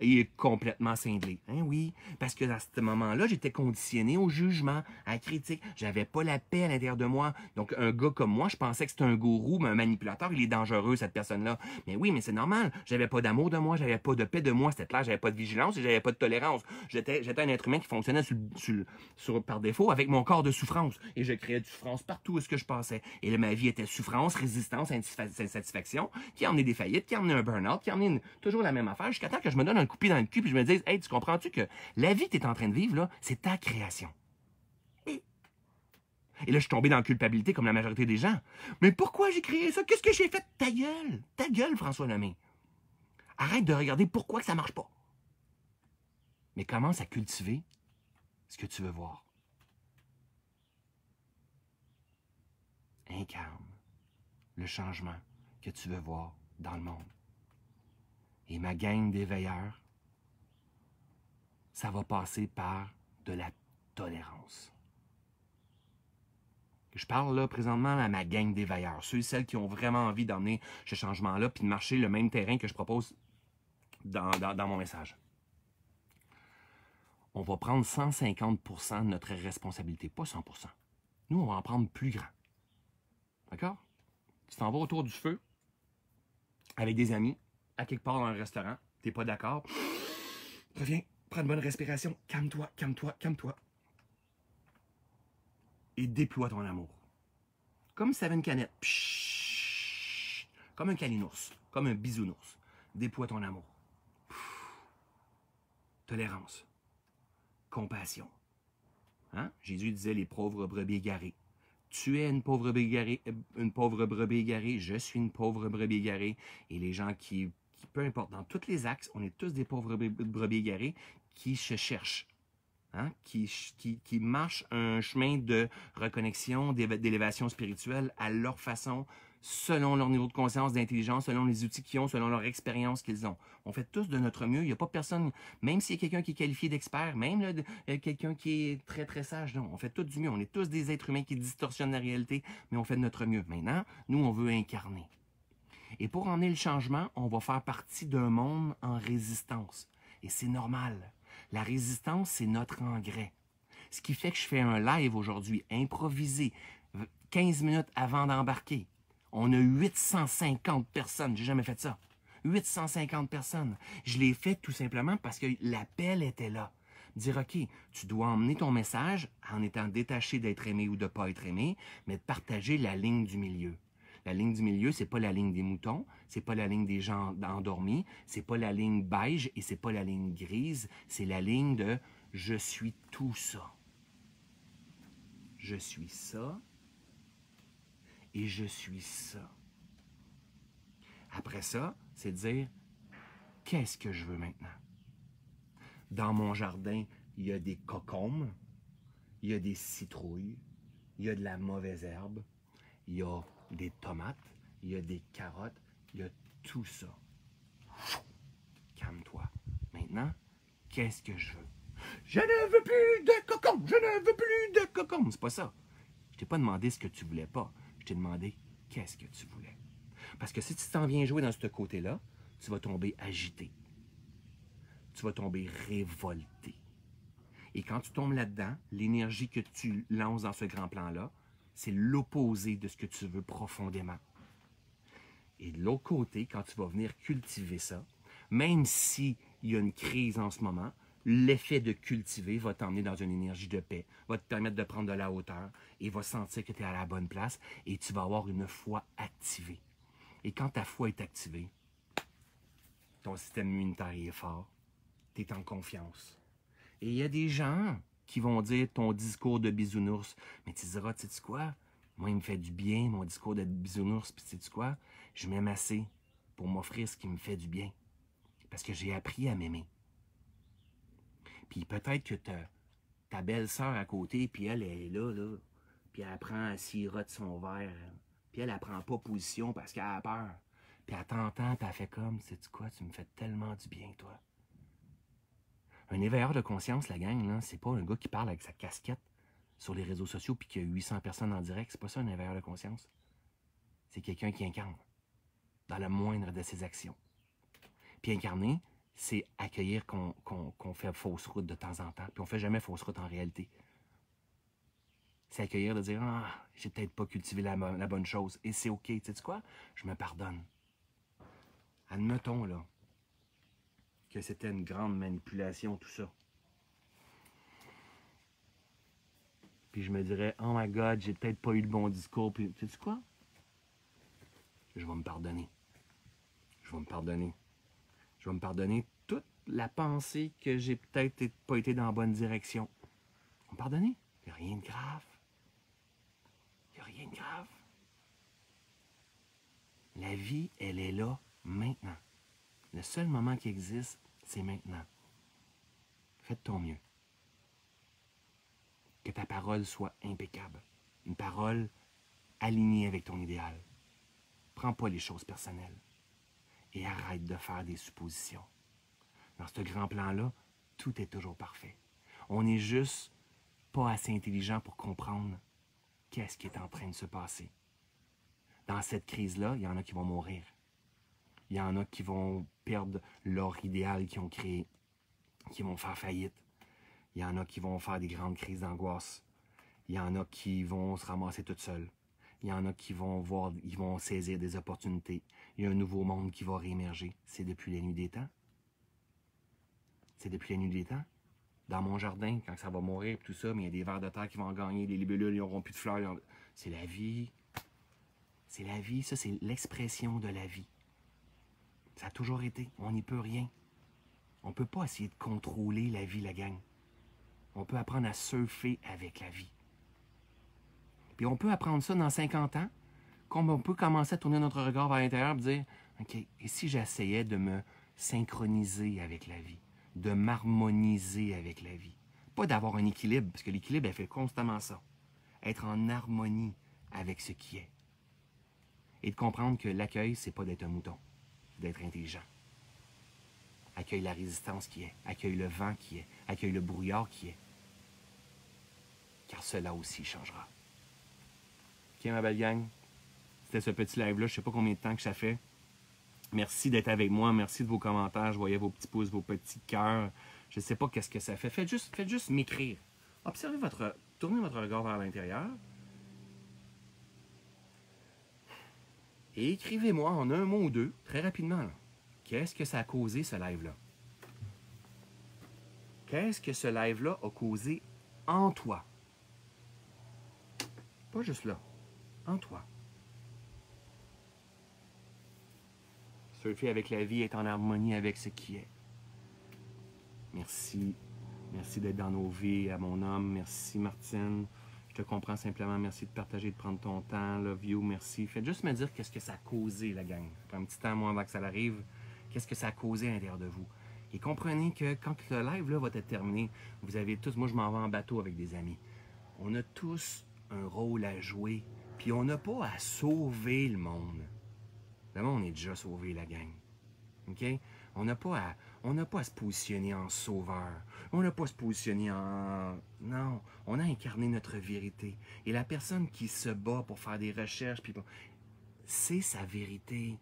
il est complètement cinglé. Hein, oui, parce que à ce moment-là, j'étais conditionné au jugement, à la critique. J'avais pas la paix à l'intérieur de moi. Donc, un gars comme moi, je pensais que c'était un gourou, un manipulateur, il est dangereux, cette personne-là. Mais oui, mais c'est normal. J'avais pas d'amour de moi, j'avais pas de paix de moi, c'était clair, j'avais pas de vigilance et j'avais pas de tolérance. J'étais, un être humain qui fonctionnait sur, par défaut avec mon corps de souffrance. Et je créais de souffrance partout où ce que je pensais Et ma vie était souffrance, résistance, insatisfaction, qui a emmené des faillites, qui a un burn-out, qui a toujours la même affaire, jusqu'à temps que je me donne un coupé dans le cul, puis je me dise, hey, tu comprends-tu que la vie que tu es en train de vivre, là, c'est ta création. Et là, je suis tombé dans la culpabilité comme la majorité des gens. Mais pourquoi j'ai créé ça? Qu'est-ce que j'ai fait? Ta gueule! Ta gueule, François Lemay! Arrête de regarder pourquoi ça ça marche pas. Mais commence à cultiver ce que tu veux voir. Incarne le changement que tu veux voir dans le monde et ma gang d'éveilleurs, ça va passer par de la tolérance. Je parle là présentement à ma gang d'éveilleurs, ceux et celles qui ont vraiment envie d'emmener ce changement-là, puis de marcher le même terrain que je propose dans, dans mon message. On va prendre 150 de notre responsabilité, pas 100 Nous, on va en prendre plus grand. D'accord? Tu t'en vas autour du feu avec des amis, à quelque part dans un restaurant, t'es pas d'accord, reviens, prends une bonne respiration, calme-toi, calme-toi, calme-toi. Et déploie ton amour. Comme si t'avais une canette. comme un calinours, comme un bisounours. Déploie ton amour. tolérance. Compassion. Hein? Jésus disait les pauvres brebis garés. Tu es une pauvre brebis garée, euh, une pauvre brebis garée, je suis une pauvre brebis garée, Et les gens qui peu importe, dans tous les axes, on est tous des pauvres brebis, garés qui se cherchent. Hein, qui, qui marchent un chemin de reconnexion, d'élévation spirituelle à leur façon, selon leur niveau de conscience, d'intelligence, selon les outils qu'ils ont, selon leur expérience qu'ils ont. On fait tous de notre mieux. Il n'y a pas personne, même s'il y a quelqu'un qui est qualifié d'expert, même euh, quelqu'un qui est très, très sage, non, on fait tous du mieux. On est tous des êtres humains qui distorsionnent la réalité, mais on fait de notre mieux. Maintenant, nous, on veut incarner. Et pour emmener le changement, on va faire partie d'un monde en résistance. Et c'est normal. La résistance, c'est notre engrais. Ce qui fait que je fais un live aujourd'hui, improvisé, 15 minutes avant d'embarquer. On a 850 personnes. J'ai jamais fait ça. 850 personnes. Je l'ai fait tout simplement parce que l'appel était là. Dire, OK, tu dois emmener ton message en étant détaché d'être aimé ou de ne pas être aimé, mais de partager la ligne du milieu. La ligne du milieu, c'est pas la ligne des moutons, c'est pas la ligne des gens endormis, c'est pas la ligne beige et c'est pas la ligne grise, c'est la ligne de je suis tout ça. Je suis ça et je suis ça. Après ça, c'est de dire qu'est-ce que je veux maintenant? Dans mon jardin, il y a des cocombes, il y a des citrouilles, il y a de la mauvaise herbe, il y a des tomates, il y a des carottes, il y a tout ça. Calme-toi. Maintenant, qu'est-ce que je veux? Je ne veux plus de cocon! Je ne veux plus de cocon! C'est pas ça. Je t'ai pas demandé ce que tu voulais pas. Je t'ai demandé qu'est-ce que tu voulais. Parce que si tu t'en viens jouer dans ce côté-là, tu vas tomber agité. Tu vas tomber révolté. Et quand tu tombes là-dedans, l'énergie que tu lances dans ce grand plan-là, c'est l'opposé de ce que tu veux profondément. Et de l'autre côté, quand tu vas venir cultiver ça, même s'il y a une crise en ce moment, l'effet de cultiver va t'emmener dans une énergie de paix, va te permettre de prendre de la hauteur et va sentir que tu es à la bonne place et tu vas avoir une foi activée. Et quand ta foi est activée, ton système immunitaire est fort, tu es en confiance. Et il y a des gens qui vont dire ton discours de bisounours. Mais tu diras, tu sais quoi? Moi, il me fait du bien, mon discours de bisounours, puis tu sais quoi? Je m'aime assez pour m'offrir ce qui me fait du bien. Parce que j'ai appris à m'aimer. Puis peut-être que ta, ta belle-sœur à côté, puis elle, est là, là. Puis elle apprend à de son verre. Puis elle, apprend pas position parce qu'elle a peur. Puis elle t'entend, puis elle fait comme, sais-tu quoi, tu me fais tellement du bien, toi. Un éveilleur de conscience, la gang, c'est pas un gars qui parle avec sa casquette sur les réseaux sociaux puis qu'il a 800 personnes en direct. C'est pas ça un éveilleur de conscience. C'est quelqu'un qui incarne dans la moindre de ses actions. Puis incarner, c'est accueillir qu'on fait fausse route de temps en temps. Puis on fait jamais fausse route en réalité. C'est accueillir de dire Ah, j'ai peut-être pas cultivé la, la, bonne chose. Et c'est OK. Tu sais quoi? Je me pardonne. Admettons, là, que c'était une grande manipulation, tout ça. Puis je me dirais, oh my god, j'ai peut-être pas eu le bon discours. Puis, sais quoi? Je vais me pardonner. Je vais me pardonner. Je vais me pardonner toute la pensée que j'ai peut-être pas été dans la bonne direction. Je me pardonner. Il n'y a rien de grave. Il n'y a rien de grave. La vie, elle est là maintenant. Le seul moment qui existe, c'est maintenant. Fais ton mieux. Que ta parole soit impeccable. Une parole alignée avec ton idéal. Prends pas les choses personnelles. Et arrête de faire des suppositions. Dans ce grand plan-là, tout est toujours parfait. On n'est juste pas assez intelligent pour comprendre qu'est-ce qui est en train de se passer. Dans cette crise-là, il y en a qui vont mourir. Il y en a qui vont perdre leur idéal qu'ils ont créé, qui vont faire faillite. Il y en a qui vont faire des grandes crises d'angoisse. Il y en a qui vont se ramasser toutes seules. Il y en a qui vont voir, ils vont saisir des opportunités. Il y a un nouveau monde qui va réémerger. C'est depuis la nuit des temps. C'est depuis la nuit des temps. Dans mon jardin, quand ça va mourir, tout ça, mais il y a des vers de terre qui vont gagner, les libellules, ils n'auront plus de fleurs. C'est la vie. C'est la vie, ça, c'est l'expression de la vie. Ça a toujours été. On n'y peut rien. On ne peut pas essayer de contrôler la vie, la gang. On peut apprendre à surfer avec la vie. Puis on peut apprendre ça dans 50 ans, comme on peut commencer à tourner notre regard vers l'intérieur et dire OK, et si j'essayais de me synchroniser avec la vie, de m'harmoniser avec la vie Pas d'avoir un équilibre, parce que l'équilibre, elle fait constamment ça. Être en harmonie avec ce qui est. Et de comprendre que l'accueil, c'est pas d'être un mouton d'être intelligent. Accueille la résistance qui est, accueille le vent qui est, accueille le brouillard qui est. Car cela aussi changera. Ok, ma belle gang, c'était ce petit live-là. Je ne sais pas combien de temps que ça fait. Merci d'être avec moi. Merci de vos commentaires. Je voyais vos petits pouces, vos petits cœurs. Je ne sais pas qu'est-ce que ça fait. Faites juste, faites juste m'écrire. Observez votre. Tournez votre regard vers l'intérieur. Et écrivez-moi en un mot ou deux, très rapidement, qu'est-ce que ça a causé ce live-là? Qu'est-ce que ce live-là a causé en toi? Pas juste là, en toi. Surfer avec la vie est en harmonie avec ce qui est. Merci. Merci d'être dans nos vies, à mon homme. Merci, Martine. Je te comprends simplement. Merci de partager, de prendre ton temps. Love you, merci. Faites juste me dire qu'est-ce que ça a causé, la gang. Prends un petit temps, moi, avant que ça arrive. Qu'est-ce que ça a causé à l'intérieur de vous? Et comprenez que quand le live là, va être terminé, vous avez tous, moi je m'en vais en bateau avec des amis. On a tous un rôle à jouer, puis on n'a pas à sauver le monde. Le on est déjà sauvé, la gang. OK? On n'a pas à on n'a pas à se positionner en sauveur. On n'a pas à se positionner en... Non, on a incarné notre vérité. Et la personne qui se bat pour faire des recherches, puis... c'est sa vérité.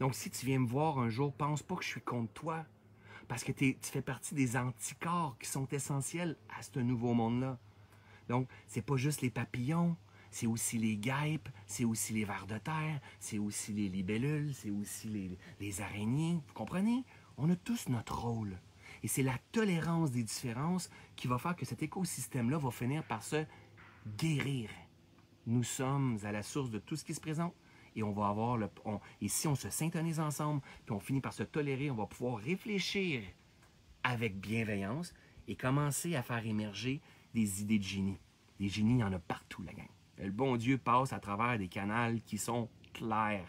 Donc si tu viens me voir un jour, pense pas que je suis contre toi. Parce que tu fais partie des anticorps qui sont essentiels à ce nouveau monde-là. Donc, c'est pas juste les papillons, c'est aussi les guêpes, c'est aussi les vers de terre, c'est aussi les libellules, c'est aussi les, araignées. Vous comprenez? On a tous notre rôle. Et c'est la tolérance des différences qui va faire que cet écosystème-là va finir par se guérir. Nous sommes à la source de tout ce qui se présente et on va avoir le. et si on se syntonise ensemble, puis on finit par se tolérer, on va pouvoir réfléchir avec bienveillance et commencer à faire émerger des idées de génie. Les génies, il y en a partout, la gang. Le bon Dieu passe à travers des canaux qui sont clairs.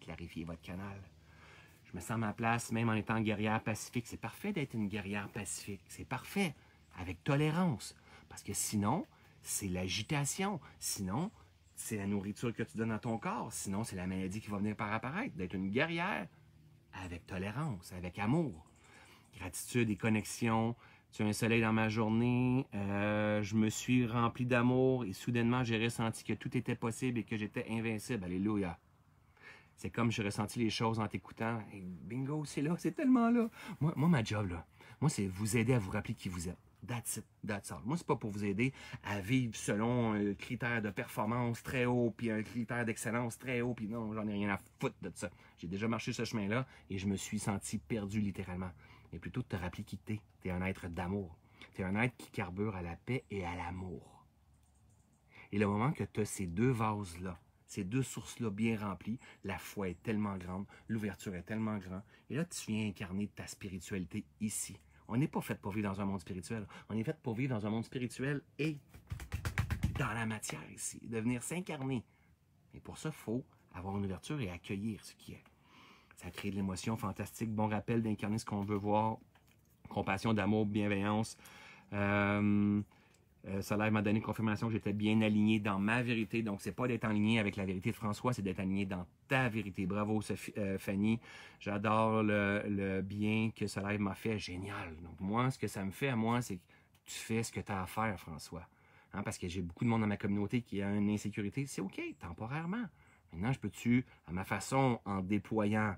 Clarifiez votre canal. Je me sens à ma place, même en étant guerrière pacifique. C'est parfait d'être une guerrière pacifique. C'est parfait, avec tolérance. Parce que sinon, c'est l'agitation. Sinon, c'est la nourriture que tu donnes à ton corps. Sinon, c'est la maladie qui va venir par apparaître. D'être une guerrière avec tolérance, avec amour. Gratitude et connexion, sur un soleil dans ma journée. Euh, je me suis rempli d'amour et soudainement, j'ai ressenti que tout était possible et que j'étais invincible. Alléluia. C'est comme j'ai ressenti les choses en t'écoutant. bingo, c'est là, c'est tellement là. Moi, ma job, là, moi, c'est vous aider à vous rappeler qui vous êtes. That's it, that's all. Moi, c'est pas pour vous aider à vivre selon un critère de performance très haut, puis un critère d'excellence très haut, puis non, j'en ai rien à foutre de ça. J'ai déjà marché ce chemin-là et je me suis senti perdu littéralement mais plutôt de te rappeler qui t'es. T'es un être d'amour. es un être qui carbure à la paix et à l'amour. Et le moment que tu as ces deux vases-là, ces deux sources-là bien remplies, la foi est tellement grande, l'ouverture est tellement grande, et là tu viens incarner ta spiritualité ici. On n'est pas fait pour vivre dans un monde spirituel. On est fait pour vivre dans un monde spirituel et dans la matière ici, de venir s'incarner. Et pour ça, il faut avoir une ouverture et accueillir ce qui est. Ça crée de l'émotion fantastique. Bon rappel d'incarner ce qu'on veut voir. Compassion, d'amour, bienveillance. Euh, euh live m'a donné confirmation que j'étais bien aligné dans ma vérité. Donc, c'est pas d'être aligné avec la vérité de François, c'est d'être aligné dans ta vérité. Bravo, euh, Fanny. J'adore le, bien que ça m'a fait. Génial. Donc, moi, ce que ça me fait à moi, c'est que tu fais ce que tu as à faire, François. Hein, parce que j'ai beaucoup de monde dans ma communauté qui a une insécurité. C'est OK, temporairement. Maintenant, je peux-tu, à ma façon, en déployant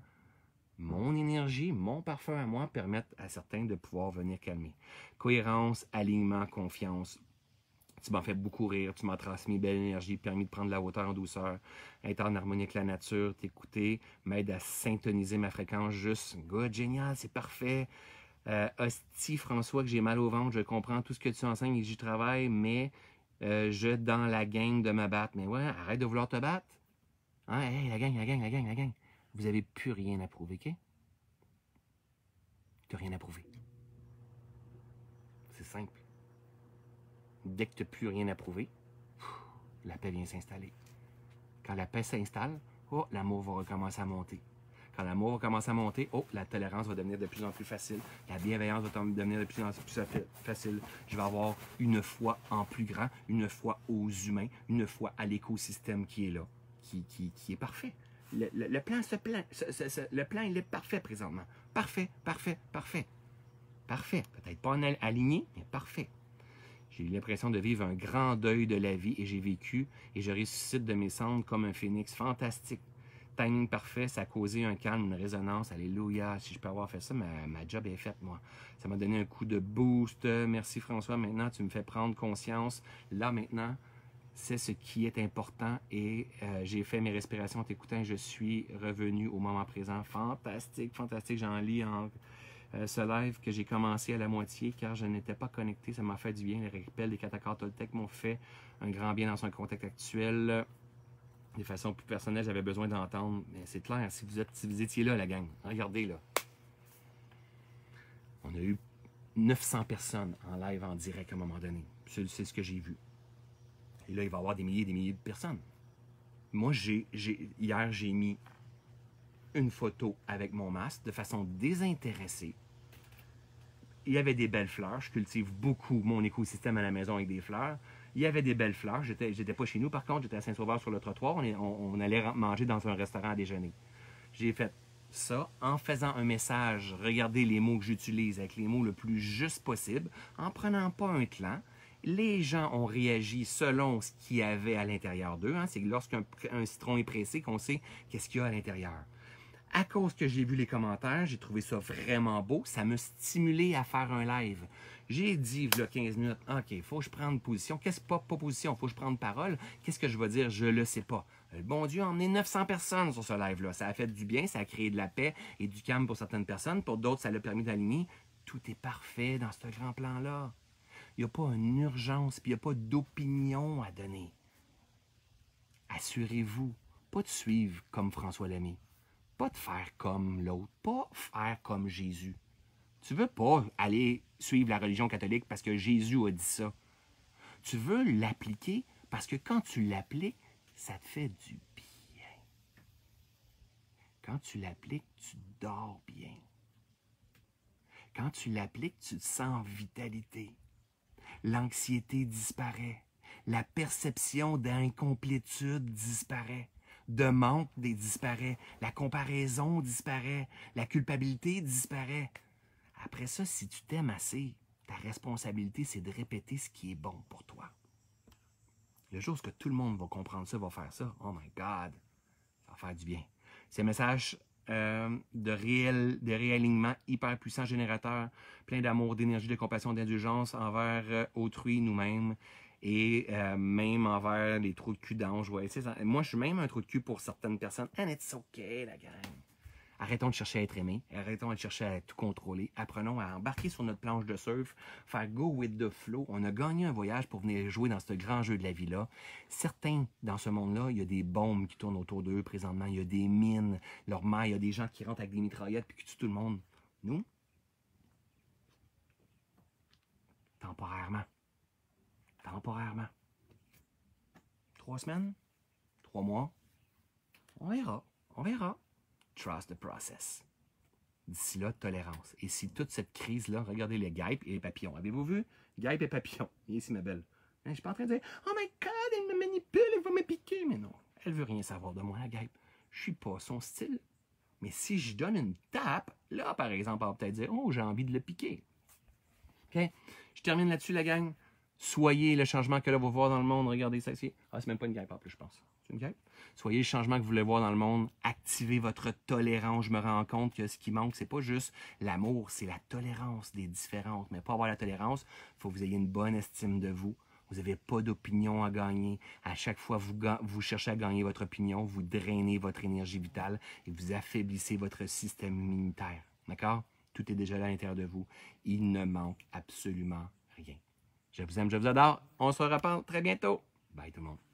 mon énergie, mon parfum à moi, permettre à certains de pouvoir venir calmer. Cohérence, alignement, confiance. Tu m'as fait beaucoup rire, tu m'as transmis belle énergie, permis de prendre de la hauteur en douceur, être en harmonie avec la nature, t'écouter, m'aide à syntoniser ma fréquence juste. Good, génial, c'est parfait. Euh, hostie, François, que j'ai mal au ventre, je comprends tout ce que tu enseignes et que j'y travaille, mais euh, je dans la gang de ma battre. Mais ouais, arrête de vouloir te battre hey, la gang, la gang, la gang, la gang. Vous n'avez plus rien à prouver, OK? Tu rien à prouver. C'est simple. Dès que tu n'as plus rien à prouver, la paix vient s'installer. Quand la paix s'installe, oh, l'amour va recommencer à monter. Quand l'amour va commencer à monter, oh, la tolérance va devenir de plus en plus facile. La bienveillance va devenir de plus en plus facile. Je vais avoir une foi en plus grand, une foi aux humains, une foi à l'écosystème qui est là qui, est parfait. Le, le, le plan se le plan, il est parfait présentement. Parfait, parfait, parfait. Parfait. Peut-être pas aligné, mais parfait. J'ai eu l'impression de vivre un grand deuil de la vie et j'ai vécu et je ressuscite de mes cendres comme un phénix. Fantastique. Timing parfait, ça a causé un calme, une résonance. Alléluia. Si je peux avoir fait ça, ma job est faite, moi. Ça m'a donné un coup de boost. Euh, merci François. Maintenant, tu me fais prendre conscience. Là, maintenant, c'est ce qui est important et euh, j'ai fait mes respirations en t'écoutant. Je suis revenu au moment présent. Fantastique, fantastique. J'en lis en, euh, ce live que j'ai commencé à la moitié car je n'étais pas connecté. Ça m'a fait du bien. Les rappels des catacartes Toltec m'ont fait un grand bien dans son contexte actuel. De façon plus personnelle, j'avais besoin d'entendre. Mais c'est clair, si vous, êtes, si étiez là, la gang, regardez là. On a eu 900 personnes en live, en direct à un moment donné. C'est ce que j'ai vu. Et là, il va y avoir des milliers et des milliers de personnes. Moi, hier, j'ai mis une photo avec mon masque de façon désintéressée. Il y avait des belles fleurs. Je cultive beaucoup mon écosystème à la maison avec des fleurs. Il y avait des belles fleurs. J'étais, j'étais pas chez nous, par contre. J'étais à Saint-Sauveur sur le trottoir. On, on allait manger dans un restaurant à déjeuner. J'ai fait ça en faisant un message. Regardez les mots que j'utilise avec les mots le plus juste possible, en prenant pas un clan, les gens ont réagi selon ce qu'il y avait à l'intérieur d'eux. Hein. C'est lorsqu'un citron est pressé qu'on sait qu'est-ce qu'il y a à l'intérieur. À cause que j'ai vu les commentaires, j'ai trouvé ça vraiment beau. Ça me stimulait à faire un live. J'ai dit, il y a 15 minutes, OK, faut que je prenne position. Qu'est-ce que pas, pas position? faut que je prenne parole. Qu'est-ce que je vais dire? Je le sais pas. Le bon Dieu a emmené 900 personnes sur ce live-là. Ça a fait du bien, ça a créé de la paix et du calme pour certaines personnes. Pour d'autres, ça l'a permis d'aligner. Tout est parfait dans ce grand plan-là. Il n'y a pas une urgence, puis il n'y a pas d'opinion à donner. Assurez-vous, pas de suivre comme François Lamy, pas de faire comme l'autre, pas faire comme Jésus. Tu veux pas aller suivre la religion catholique parce que Jésus a dit ça. Tu veux l'appliquer parce que quand tu l'appliques, ça te fait du bien. Quand tu l'appliques, tu dors bien. Quand tu l'appliques, tu sens vitalité l'anxiété disparaît, la perception d'incomplétude disparaît, de manque des disparaît, la comparaison disparaît, la culpabilité disparaît. Après ça, si tu t'aimes assez, ta responsabilité, c'est de répéter ce qui est bon pour toi. Le jour où tout le monde va comprendre ça, va faire ça, oh my God, ça va faire du bien. Ces messages euh, de, réel, de réalignement hyper puissant, générateur, plein d'amour, d'énergie, de compassion, d'indulgence envers euh, autrui, nous-mêmes, et euh, même envers les trous de cul d'ange. Moi, je suis même un trou de cul pour certaines personnes. And it's okay, la gang. Arrêtons de chercher à être aimé, arrêtons de chercher à tout contrôler, apprenons à embarquer sur notre planche de surf, faire go with the flow. On a gagné un voyage pour venir jouer dans ce grand jeu de la vie-là. Certains, dans ce monde-là, il y a des bombes qui tournent autour d'eux présentement, il y a des mines, leur mère, il y a des gens qui rentrent avec des mitraillettes puis qui tuent tout le monde. Nous, temporairement, temporairement. Trois semaines, trois mois, on verra, on verra. Trust the process. D'ici là, tolérance. Et si toute cette crise-là, regardez les guêpes et les papillons. Avez-vous vu? Guêpes et papillons. Viens ici, ma belle. Hein, je suis pas en train de dire Oh my God, elle me manipule, elle va me piquer. Mais non, elle veut rien savoir de moi, la guêpe. Je suis pas son style. Mais si je donne une tape, là, par exemple, elle va peut-être dire Oh, j'ai envie de le piquer. OK? Je termine là-dessus, la gang. Soyez le changement que l'on va voir dans le monde. Regardez ça ici. Ah, c'est même pas une guêpe, je pense. Soyez le changement que vous voulez voir dans le monde. Activez votre tolérance. Je me rends compte que ce qui manque, c'est pas juste l'amour, c'est la tolérance des différences. Mais pour avoir la tolérance, il faut que vous ayez une bonne estime de vous. Vous n'avez pas d'opinion à gagner. À chaque fois, vous, vous cherchez à gagner votre opinion, vous drainez votre énergie vitale et vous affaiblissez votre système immunitaire. D'accord? Tout est déjà là à l'intérieur de vous. Il ne manque absolument rien. Je vous aime, je vous adore. On se reparle très bientôt. Bye tout le monde.